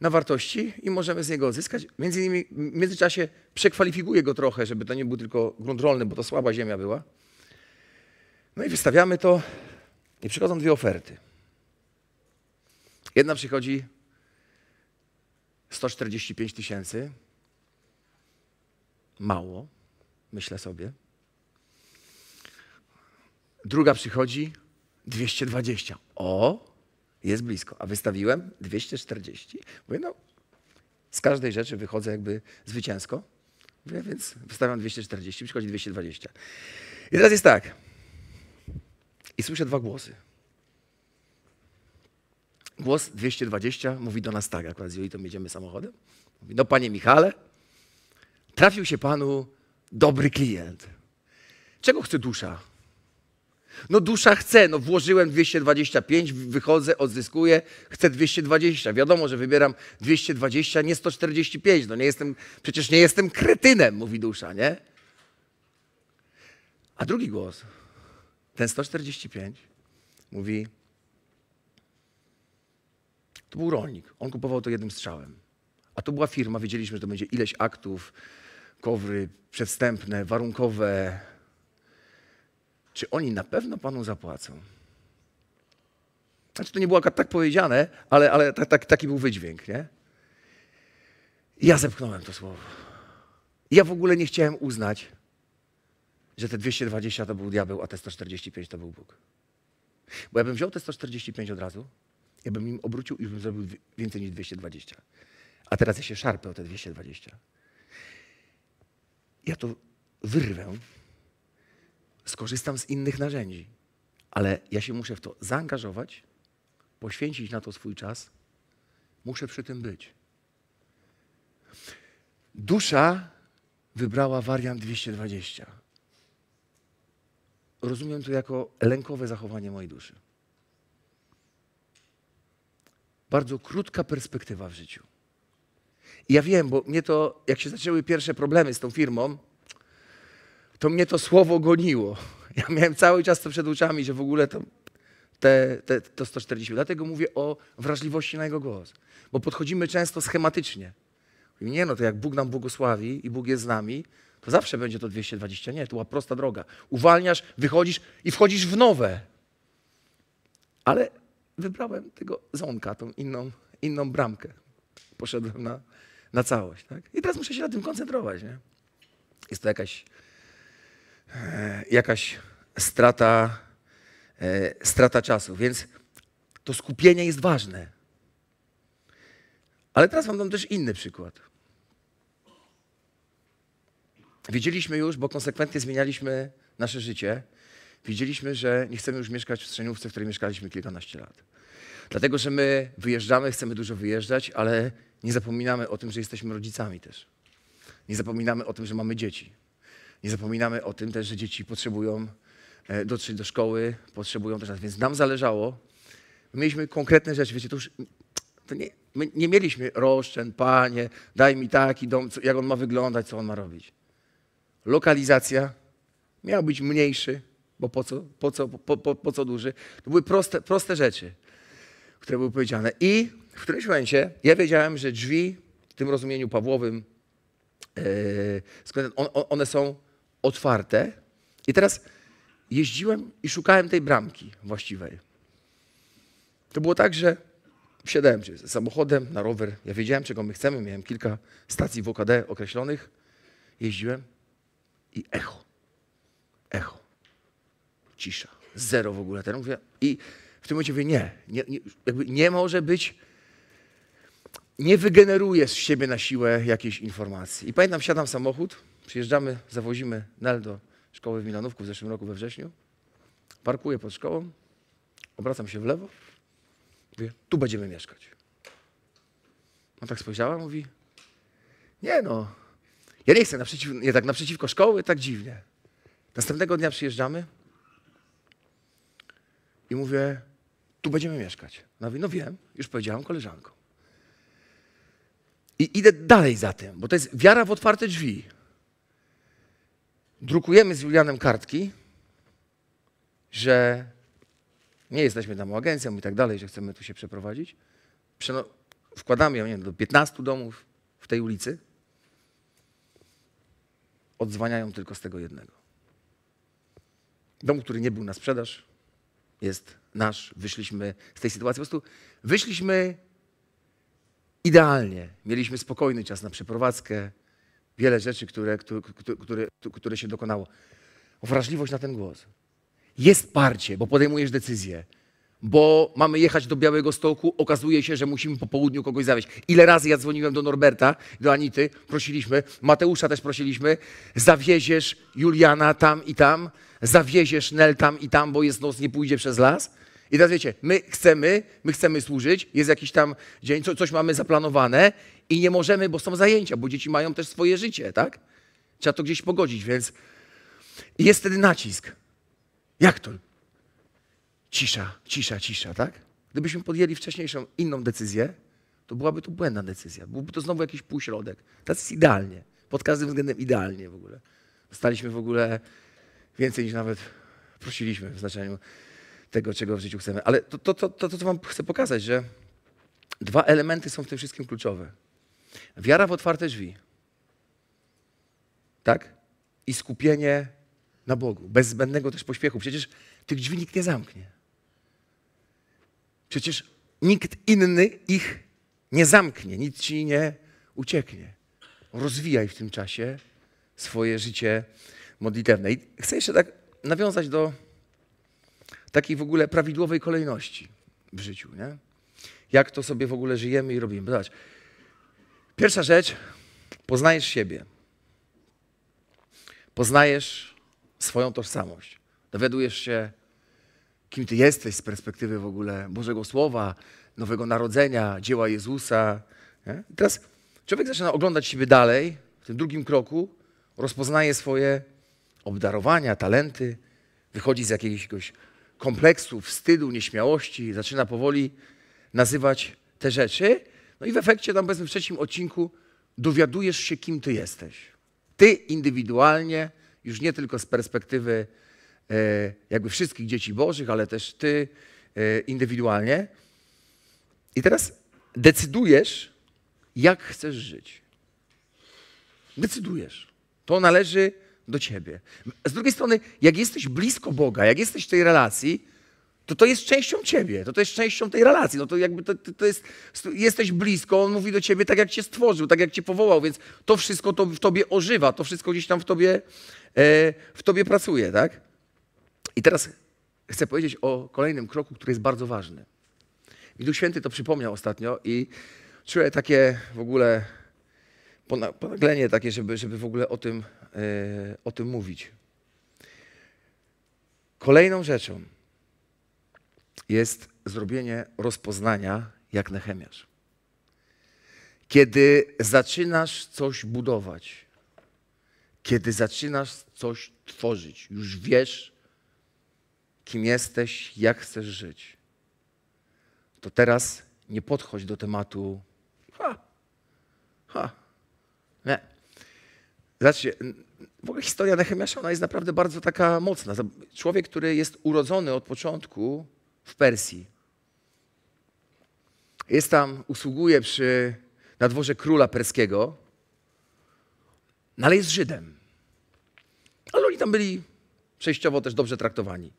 na wartości i możemy z niego odzyskać. Między innymi w międzyczasie przekwalifikuję go trochę, żeby to nie był tylko grunt rolny, bo to słaba ziemia była. No i wystawiamy to i przychodzą dwie oferty. Jedna przychodzi 145 tysięcy. Mało, myślę sobie. Druga przychodzi 220. O! jest blisko. A wystawiłem 240. Mówię, no, z każdej rzeczy wychodzę jakby zwycięsko, Mówię, więc wystawiam 240, przychodzi 220. I teraz jest tak. I słyszę dwa głosy. Głos 220 mówi do nas tak, akurat z Jolitą jedziemy samochodem. Mówi, no panie Michale, trafił się panu dobry klient. Czego chce dusza? No dusza chce, no włożyłem 225, wychodzę, odzyskuję, chcę 220. Wiadomo, że wybieram 220, nie 145. No nie jestem, przecież nie jestem kretynem, mówi dusza, nie? A drugi głos, ten 145, mówi, to był rolnik, on kupował to jednym strzałem. A to była firma, wiedzieliśmy, że to będzie ileś aktów, kowry przedstępne, warunkowe, czy oni na pewno Panu zapłacą? Znaczy, to nie było tak powiedziane, ale, ale tak, taki był wydźwięk, nie? I ja zepchnąłem to słowo. ja w ogóle nie chciałem uznać, że te 220 to był diabeł, a te 145 to był Bóg. Bo ja bym wziął te 145 od razu, ja bym im obrócił i bym zrobił więcej niż 220. A teraz ja się szarpę o te 220. Ja to wyrwę skorzystam z innych narzędzi, ale ja się muszę w to zaangażować, poświęcić na to swój czas, muszę przy tym być. Dusza wybrała wariant 220. Rozumiem to jako lękowe zachowanie mojej duszy. Bardzo krótka perspektywa w życiu. I ja wiem, bo mnie to, jak się zaczęły pierwsze problemy z tą firmą, to mnie to słowo goniło. Ja miałem cały czas to przed oczami, że w ogóle to, te, te, to 140. Dlatego mówię o wrażliwości na Jego głos. Bo podchodzimy często schematycznie. Nie no, to jak Bóg nam błogosławi i Bóg jest z nami, to zawsze będzie to 220. Nie, to była prosta droga. Uwalniasz, wychodzisz i wchodzisz w nowe. Ale wybrałem tego zonka, tą inną, inną bramkę. Poszedłem na, na całość. Tak? I teraz muszę się na tym koncentrować. Nie? Jest to jakaś E, jakaś strata, e, strata czasu. Więc to skupienie jest ważne. Ale teraz mam tam też inny przykład. Wiedzieliśmy już, bo konsekwentnie zmienialiśmy nasze życie, widzieliśmy, że nie chcemy już mieszkać w strzeniówce, w której mieszkaliśmy kilkanaście lat. Dlatego, że my wyjeżdżamy, chcemy dużo wyjeżdżać, ale nie zapominamy o tym, że jesteśmy rodzicami też. Nie zapominamy o tym, że mamy dzieci. Nie zapominamy o tym też, że dzieci potrzebują e, dotrzeć do szkoły, potrzebują też nas, więc nam zależało. Mieliśmy konkretne rzeczy, wiecie, to już to nie, my nie mieliśmy roszczeń, panie, daj mi taki dom, co, jak on ma wyglądać, co on ma robić. Lokalizacja miał być mniejszy, bo po co, po co, po, po, po co duży. To były proste, proste rzeczy, które były powiedziane. I w którymś momencie ja wiedziałem, że drzwi w tym rozumieniu Pawłowym, yy, one są otwarte. I teraz jeździłem i szukałem tej bramki właściwej. To było tak, że wsiadałem z samochodem na rower. Ja wiedziałem, czego my chcemy. Miałem kilka stacji w OKD określonych. Jeździłem i echo. Echo. Cisza. Zero w ogóle terenu. I w tym momencie mówię, nie, nie, nie, nie może być nie wygeneruje z siebie na siłę jakiejś informacji. I pamiętam, siadam w samochód, Przyjeżdżamy, zawozimy Nel do szkoły w Milanówku w zeszłym roku we wrześniu. Parkuję pod szkołą, obracam się w lewo. Mówię, tu będziemy mieszkać. On tak spojrzała, mówi, nie no, ja nie chcę naprzeciw, nie tak naprzeciwko szkoły, tak dziwnie. Następnego dnia przyjeżdżamy i mówię, tu będziemy mieszkać. Ona mówi, no wiem, już powiedziałam koleżanko. I idę dalej za tym, bo to jest wiara w otwarte drzwi drukujemy z Julianem kartki, że nie jesteśmy tam agencją i tak dalej, że chcemy tu się przeprowadzić. Przeno wkładamy ją nie, do 15 domów w tej ulicy. Odzwaniają tylko z tego jednego. Dom, który nie był na sprzedaż, jest nasz. Wyszliśmy z tej sytuacji. Po prostu wyszliśmy idealnie. Mieliśmy spokojny czas na przeprowadzkę wiele rzeczy, które, które, które, które się dokonało. Wrażliwość na ten głos. Jest parcie, bo podejmujesz decyzję bo mamy jechać do Białego Stoku, okazuje się, że musimy po południu kogoś zawieźć. Ile razy ja dzwoniłem do Norberta, do Anity, prosiliśmy, Mateusza też prosiliśmy, zawieziesz Juliana tam i tam, zawieziesz Nel tam i tam, bo jest noc, nie pójdzie przez las. I teraz wiecie, my chcemy, my chcemy służyć, jest jakiś tam dzień, coś mamy zaplanowane i nie możemy, bo są zajęcia, bo dzieci mają też swoje życie, tak? Trzeba to gdzieś pogodzić, więc jest wtedy nacisk. Jak to? Cisza, cisza, cisza, tak? Gdybyśmy podjęli wcześniejszą inną decyzję, to byłaby to błędna decyzja. Byłby to znowu jakiś półśrodek. To jest idealnie. Pod każdym względem idealnie w ogóle. Dostaliśmy w ogóle więcej niż nawet prosiliśmy w znaczeniu tego, czego w życiu chcemy. Ale to, to, to, to, to co wam chcę pokazać, że dwa elementy są w tym wszystkim kluczowe. Wiara w otwarte drzwi. Tak? I skupienie na Bogu, bez zbędnego też pośpiechu. Przecież tych drzwi nikt nie zamknie. Przecież nikt inny ich nie zamknie, nic ci nie ucieknie. Rozwijaj w tym czasie swoje życie modlitewne. I chcę jeszcze tak nawiązać do takiej w ogóle prawidłowej kolejności w życiu, nie? Jak to sobie w ogóle żyjemy i robimy. Zobacz. Pierwsza rzecz, poznajesz siebie. Poznajesz swoją tożsamość. Dowiadujesz się, kim ty jesteś z perspektywy w ogóle Bożego Słowa, Nowego Narodzenia, dzieła Jezusa. Nie? I teraz człowiek zaczyna oglądać siebie dalej, w tym drugim kroku, rozpoznaje swoje obdarowania, talenty, wychodzi z jakiegoś kompleksu, wstydu, nieśmiałości, zaczyna powoli nazywać te rzeczy. No i w efekcie tam powiedzmy w trzecim odcinku dowiadujesz się, kim ty jesteś. Ty indywidualnie, już nie tylko z perspektywy e, jakby wszystkich dzieci bożych, ale też ty e, indywidualnie. I teraz decydujesz, jak chcesz żyć. Decydujesz. To należy do ciebie. Z drugiej strony, jak jesteś blisko Boga, jak jesteś w tej relacji, to to jest częścią ciebie, to to jest częścią tej relacji. No to jakby to, to, to jest, jesteś blisko, on mówi do ciebie tak, jak cię stworzył, tak, jak cię powołał, więc to wszystko to w tobie ożywa, to wszystko gdzieś tam w tobie, e, w tobie pracuje, tak? I teraz chcę powiedzieć o kolejnym kroku, który jest bardzo ważny. I Duch Święty to przypomniał ostatnio i czuję takie w ogóle ponaglenie takie, żeby, żeby w ogóle o tym E, o tym mówić. Kolejną rzeczą jest zrobienie rozpoznania jak Nehemiasz. Kiedy zaczynasz coś budować, kiedy zaczynasz coś tworzyć, już wiesz, kim jesteś, jak chcesz żyć, to teraz nie podchodź do tematu. Ha, ha, nie. Zobaczcie, w ogóle historia Nehemiasza, ona jest naprawdę bardzo taka mocna. Człowiek, który jest urodzony od początku w Persji. Jest tam, usługuje przy, na dworze króla perskiego, no ale jest Żydem. Ale oni tam byli przejściowo też dobrze traktowani.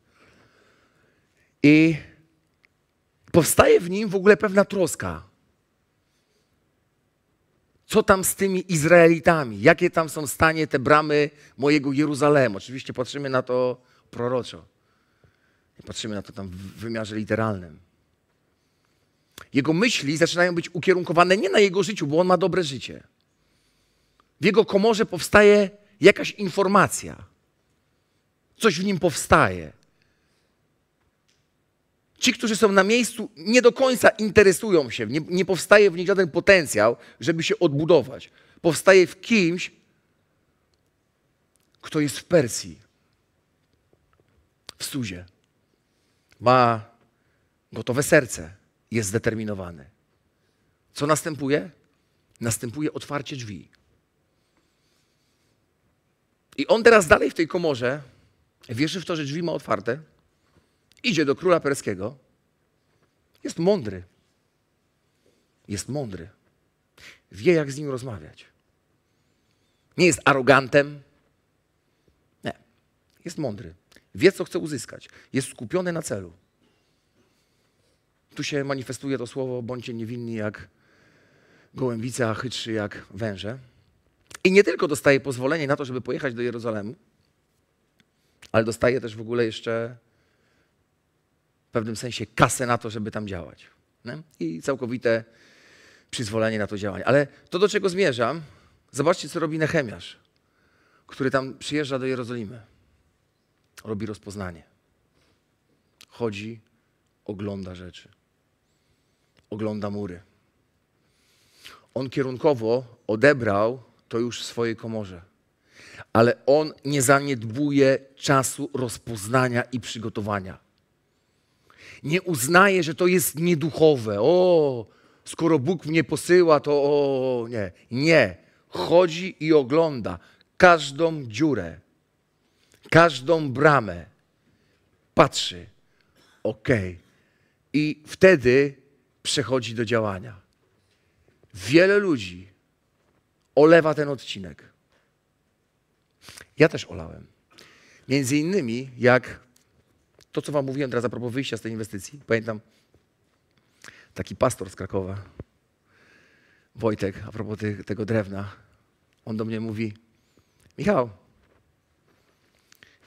I powstaje w nim w ogóle pewna troska co tam z tymi Izraelitami, jakie tam są stanie te bramy mojego Jeruzalemu. Oczywiście patrzymy na to proroczo. Patrzymy na to tam w wymiarze literalnym. Jego myśli zaczynają być ukierunkowane nie na jego życiu, bo on ma dobre życie. W jego komorze powstaje jakaś informacja. Coś w nim powstaje ci, którzy są na miejscu, nie do końca interesują się, nie, nie powstaje w nich żaden potencjał, żeby się odbudować. Powstaje w kimś, kto jest w Persji, w Suzie. Ma gotowe serce, jest zdeterminowany. Co następuje? Następuje otwarcie drzwi. I on teraz dalej w tej komorze wierzy w to, że drzwi ma otwarte. Idzie do króla perskiego. Jest mądry. Jest mądry. Wie, jak z nim rozmawiać. Nie jest arogantem. Nie. Jest mądry. Wie, co chce uzyskać. Jest skupiony na celu. Tu się manifestuje to słowo bądźcie niewinni jak gołębice, a chytrzy jak węże. I nie tylko dostaje pozwolenie na to, żeby pojechać do Jerozolemu, ale dostaje też w ogóle jeszcze w pewnym sensie kasę na to, żeby tam działać. Nie? I całkowite przyzwolenie na to działanie. Ale to, do czego zmierzam, zobaczcie, co robi Nechemiasz, który tam przyjeżdża do Jerozolimy. Robi rozpoznanie. Chodzi, ogląda rzeczy. Ogląda mury. On kierunkowo odebrał to już w swojej komorze. Ale on nie zaniedbuje czasu rozpoznania i przygotowania nie uznaje, że to jest nieduchowe. O, skoro Bóg mnie posyła, to o, nie. Nie. Chodzi i ogląda każdą dziurę, każdą bramę. Patrzy. Okej. Okay. I wtedy przechodzi do działania. Wiele ludzi olewa ten odcinek. Ja też olałem. Między innymi, jak to, co wam mówiłem teraz a propos wyjścia z tej inwestycji. Pamiętam, taki pastor z Krakowa, Wojtek, a propos tego drewna, on do mnie mówi, Michał,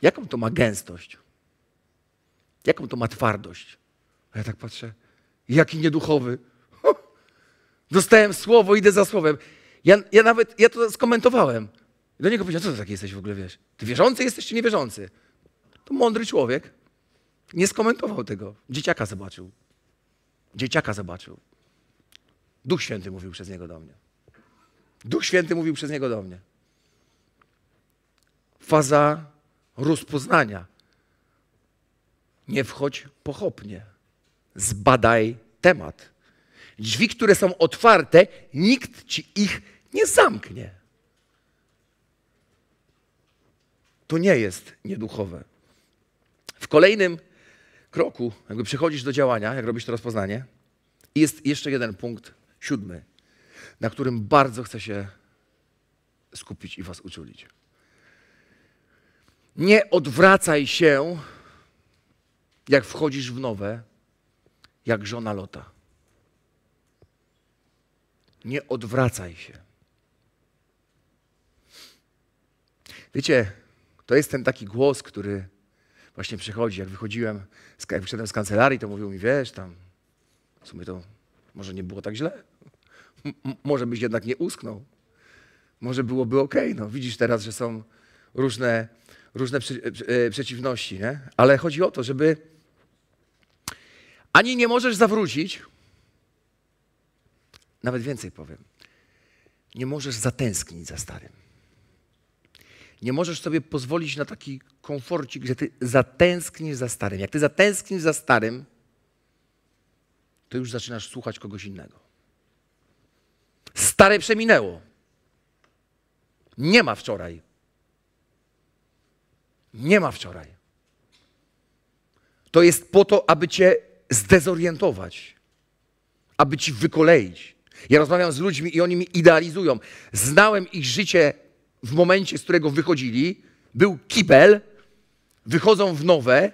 jaką to ma gęstość? Jaką to ma twardość? A ja tak patrzę, jaki nieduchowy. (laughs) Dostałem słowo, idę za słowem. Ja, ja nawet, ja to skomentowałem. Do niego powiedziałem, co ty taki jesteś w ogóle, wiesz? Ty wierzący jesteś czy niewierzący? To mądry człowiek nie skomentował tego. Dzieciaka zobaczył. Dzieciaka zobaczył. Duch Święty mówił przez niego do mnie. Duch Święty mówił przez niego do mnie. Faza rozpoznania. Nie wchodź pochopnie. Zbadaj temat. Drzwi, które są otwarte, nikt ci ich nie zamknie. To nie jest nieduchowe. W kolejnym kroku, jakby przechodzisz do działania, jak robisz to rozpoznanie. jest jeszcze jeden punkt, siódmy, na którym bardzo chcę się skupić i Was uczulić. Nie odwracaj się, jak wchodzisz w nowe, jak żona lota. Nie odwracaj się. Wiecie, to jest ten taki głos, który właśnie przychodzi. Jak wychodziłem, jak wyszedłem z kancelarii, to mówił mi, wiesz, tam w sumie to może nie było tak źle. M może byś jednak nie usknął. Może byłoby ok. No, widzisz teraz, że są różne, różne e, e, przeciwności, nie? ale chodzi o to, żeby ani nie możesz zawrócić, nawet więcej powiem, nie możesz zatęsknić za starym. Nie możesz sobie pozwolić na taki komforcik, że ty zatęsknisz za starym. Jak ty zatęsknisz za starym, to już zaczynasz słuchać kogoś innego. Stare przeminęło. Nie ma wczoraj. Nie ma wczoraj. To jest po to, aby cię zdezorientować, aby ci wykoleić. Ja rozmawiam z ludźmi i oni mi idealizują. Znałem ich życie w momencie, z którego wychodzili, był kibel, wychodzą w nowe,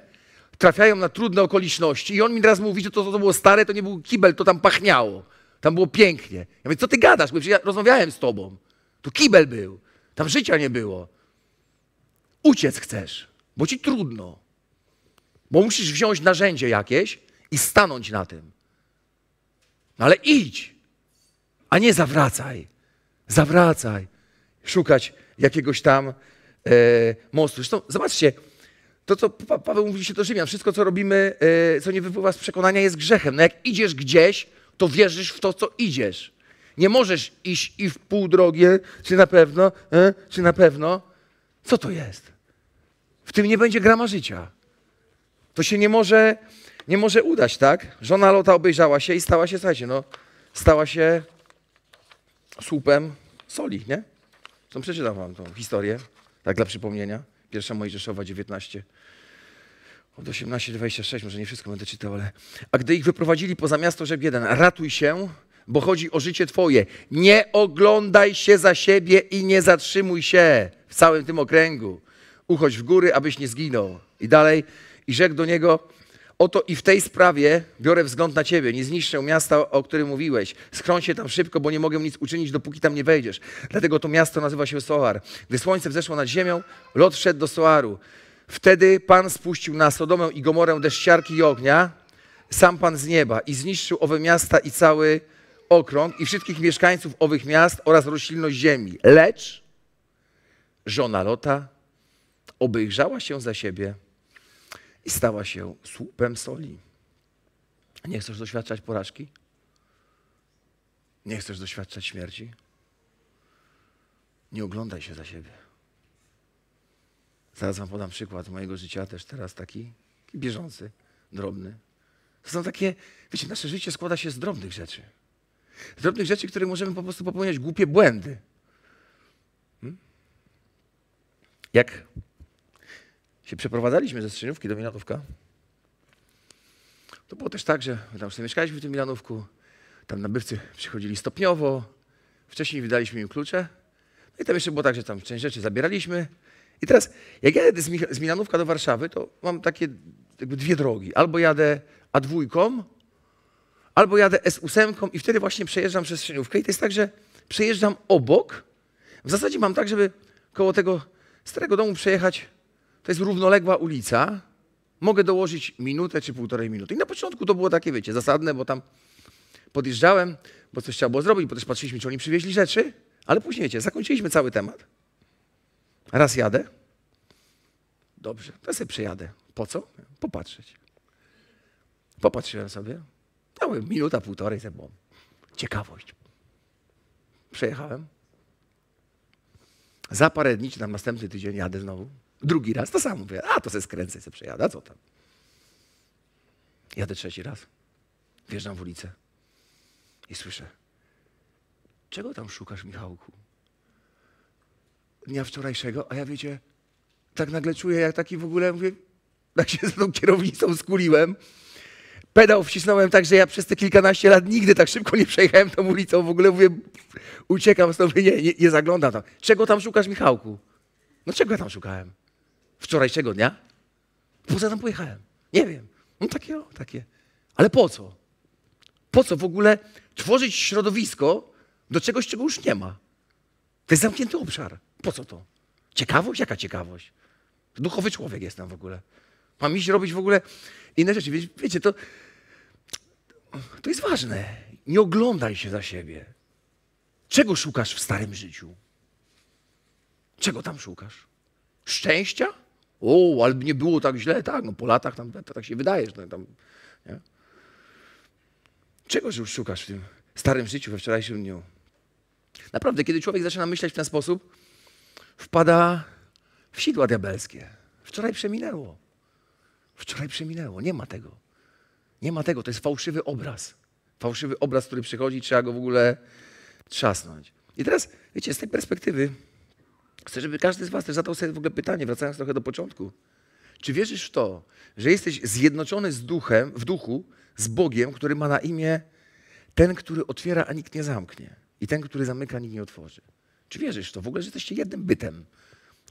trafiają na trudne okoliczności i on mi teraz mówi, że to, co było stare, to nie był kibel, to tam pachniało. Tam było pięknie. Ja mówię, co ty gadasz? Mówię, ja rozmawiałem z tobą. To kibel był. Tam życia nie było. Uciec chcesz, bo ci trudno. Bo musisz wziąć narzędzie jakieś i stanąć na tym. No ale idź, a nie zawracaj. Zawracaj szukać jakiegoś tam e, mostu. Zresztą zobaczcie, to co pa Paweł mówi się do Rzymian, wszystko co robimy, e, co nie wypływa z przekonania jest grzechem. No jak idziesz gdzieś, to wierzysz w to, co idziesz. Nie możesz iść i w pół drogie, czy na pewno, e, czy na pewno. Co to jest? W tym nie będzie grama życia. To się nie może, nie może udać, tak? Żona Lota obejrzała się i stała się, słuchajcie, no, stała się słupem soli, nie? Zresztą przeczytam wam tą historię, tak dla przypomnienia. Pierwsza Mojżeszowa 19. Od 18-26, może nie wszystko będę czytał, ale... A gdy ich wyprowadzili poza miasto, rzekł jeden, ratuj się, bo chodzi o życie Twoje. Nie oglądaj się za siebie i nie zatrzymuj się w całym tym okręgu. Uchodź w góry, abyś nie zginął. I dalej, i rzekł do niego, Oto i w tej sprawie biorę wzgląd na ciebie. Nie zniszczę miasta, o którym mówiłeś. Schron się tam szybko, bo nie mogę nic uczynić, dopóki tam nie wejdziesz. Dlatego to miasto nazywa się Soar. Gdy słońce wzeszło nad ziemią, lot szedł do Soaru. Wtedy Pan spuścił na Sodomę i Gomorę deszciarki i ognia, sam Pan z nieba, i zniszczył owe miasta i cały okrąg i wszystkich mieszkańców owych miast oraz roślinność ziemi. Lecz żona Lota obejrzała się za siebie i stała się słupem soli. Nie chcesz doświadczać porażki? Nie chcesz doświadczać śmierci? Nie oglądaj się za siebie. Zaraz wam podam przykład mojego życia, też teraz taki, bieżący, drobny. To są takie, wiecie, nasze życie składa się z drobnych rzeczy. Z drobnych rzeczy, które możemy po prostu popełniać głupie błędy. Hmm? Jak się przeprowadzaliśmy ze Strzeniówki do Milanówka, to było też tak, że tam sobie mieszkaliśmy w tym Milanówku, tam nabywcy przychodzili stopniowo, wcześniej wydaliśmy im klucze, no i tam jeszcze było tak, że tam część rzeczy zabieraliśmy. I teraz, jak jadę z Milanówka do Warszawy, to mam takie jakby dwie drogi. Albo jadę A2, albo jadę S8 i wtedy właśnie przejeżdżam przez Strzeniówkę. I to jest tak, że przejeżdżam obok. W zasadzie mam tak, żeby koło tego starego domu przejechać to jest równoległa ulica. Mogę dołożyć minutę czy półtorej minuty. I na początku to było takie, wiecie, zasadne, bo tam podjeżdżałem, bo coś trzeba było zrobić, bo też patrzyliśmy, czy oni przywieźli rzeczy, ale później, wiecie, zakończyliśmy cały temat. Raz jadę. Dobrze, to sobie przejadę. Po co? Popatrzeć. Popatrzyłem sobie. Dałem minuta, półtorej ze mną. Ciekawość. Przejechałem. Za parę dni, czy tam następny tydzień jadę znowu. Drugi raz to samo mówię, a to se skręcę, se przejada, co tam. Jadę trzeci raz, wjeżdżam w ulicę i słyszę, czego tam szukasz, Michałku? Dnia wczorajszego, a ja wiecie, tak nagle czuję, jak taki w ogóle, mówię, tak się z tą kierownicą skuliłem, pedał wcisnąłem tak, że ja przez te kilkanaście lat nigdy tak szybko nie przejechałem tą ulicą. W ogóle mówię, uciekam stąd, nie, nie, nie zaglądam tam. Czego tam szukasz, Michałku? No czego ja tam szukałem? wczorajszego dnia? Po co tam pojechałem. Nie wiem. No takie, o, takie. Ale po co? Po co w ogóle tworzyć środowisko do czegoś, czego już nie ma? To jest zamknięty obszar. Po co to? Ciekawość? Jaka ciekawość? Duchowy człowiek jestem w ogóle. Mam iść robić w ogóle inne rzeczy. Wiecie, wiecie to, to jest ważne. Nie oglądaj się za siebie. Czego szukasz w starym życiu? Czego tam szukasz? Szczęścia? O, ale nie było tak źle, tak, no po latach tam, tak się wydaje, że tam, nie? Czego już szukasz w tym starym życiu, we wczorajszym dniu? Naprawdę, kiedy człowiek zaczyna myśleć w ten sposób, wpada w sidła diabelskie. Wczoraj przeminęło. Wczoraj przeminęło. Nie ma tego. Nie ma tego. To jest fałszywy obraz. Fałszywy obraz, który przychodzi, trzeba go w ogóle trzasnąć. I teraz, wiecie, z tej perspektywy Chcę, żeby każdy z Was też zadał sobie w ogóle pytanie, wracając trochę do początku. Czy wierzysz w to, że jesteś zjednoczony z duchem, w duchu, z Bogiem, który ma na imię ten, który otwiera, a nikt nie zamknie, i ten, który zamyka, nikt nie otworzy? Czy wierzysz w to w ogóle, że jesteście jednym bytem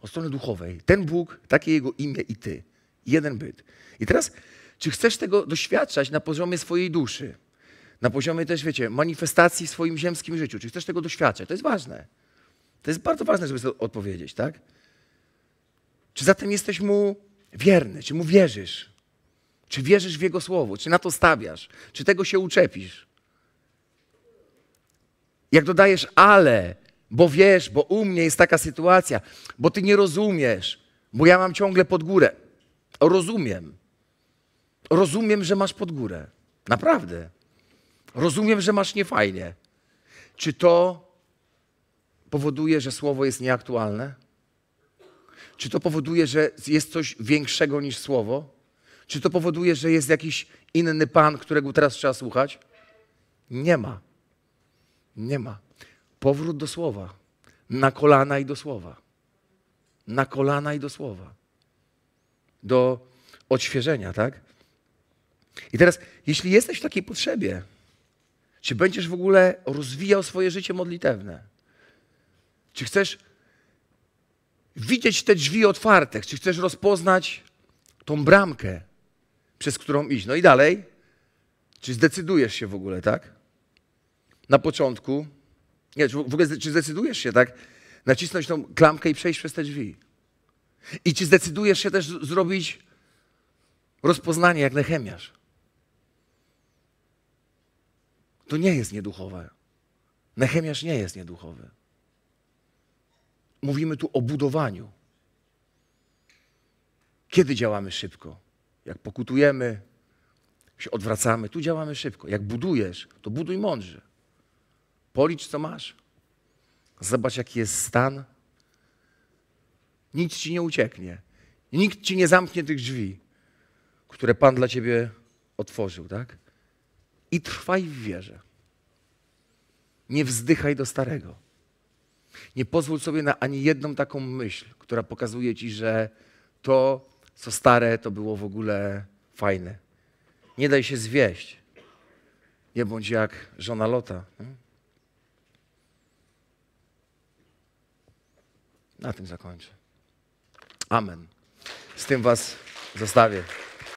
od strony duchowej? Ten Bóg, takie jego imię i ty. Jeden byt. I teraz, czy chcesz tego doświadczać na poziomie swojej duszy? Na poziomie też, wiecie, manifestacji w swoim ziemskim życiu? Czy chcesz tego doświadczać? To jest ważne. To jest bardzo ważne, żeby sobie odpowiedzieć, tak? Czy zatem jesteś mu wierny? Czy mu wierzysz? Czy wierzysz w jego słowo? Czy na to stawiasz? Czy tego się uczepisz? Jak dodajesz ale, bo wiesz, bo u mnie jest taka sytuacja, bo ty nie rozumiesz, bo ja mam ciągle pod górę. Rozumiem. Rozumiem, że masz pod górę. Naprawdę. Rozumiem, że masz niefajnie. Czy to powoduje, że słowo jest nieaktualne? Czy to powoduje, że jest coś większego niż słowo? Czy to powoduje, że jest jakiś inny Pan, którego teraz trzeba słuchać? Nie ma. Nie ma. Powrót do słowa. Na kolana i do słowa. Na kolana i do słowa. Do odświeżenia, tak? I teraz, jeśli jesteś w takiej potrzebie, czy będziesz w ogóle rozwijał swoje życie modlitewne? Czy chcesz widzieć te drzwi otwarte? Czy chcesz rozpoznać tą bramkę, przez którą iść? No i dalej. Czy zdecydujesz się w ogóle, tak? Na początku. Nie, czy w ogóle czy zdecydujesz się, tak? Nacisnąć tą klamkę i przejść przez te drzwi. I czy zdecydujesz się też zrobić rozpoznanie jak Nechemiasz? To nie jest nieduchowe. Nechemiasz nie jest nieduchowy mówimy tu o budowaniu. Kiedy działamy szybko? Jak pokutujemy, się odwracamy, tu działamy szybko. Jak budujesz, to buduj mądrze. Policz, co masz. Zobacz, jaki jest stan. Nic ci nie ucieknie. Nikt ci nie zamknie tych drzwi, które Pan dla ciebie otworzył, tak? I trwaj w wierze. Nie wzdychaj do starego. Nie pozwól sobie na ani jedną taką myśl, która pokazuje ci, że to, co stare, to było w ogóle fajne. Nie daj się zwieść. Nie bądź jak żona Lota. Na tym zakończę. Amen. Z tym Was zostawię.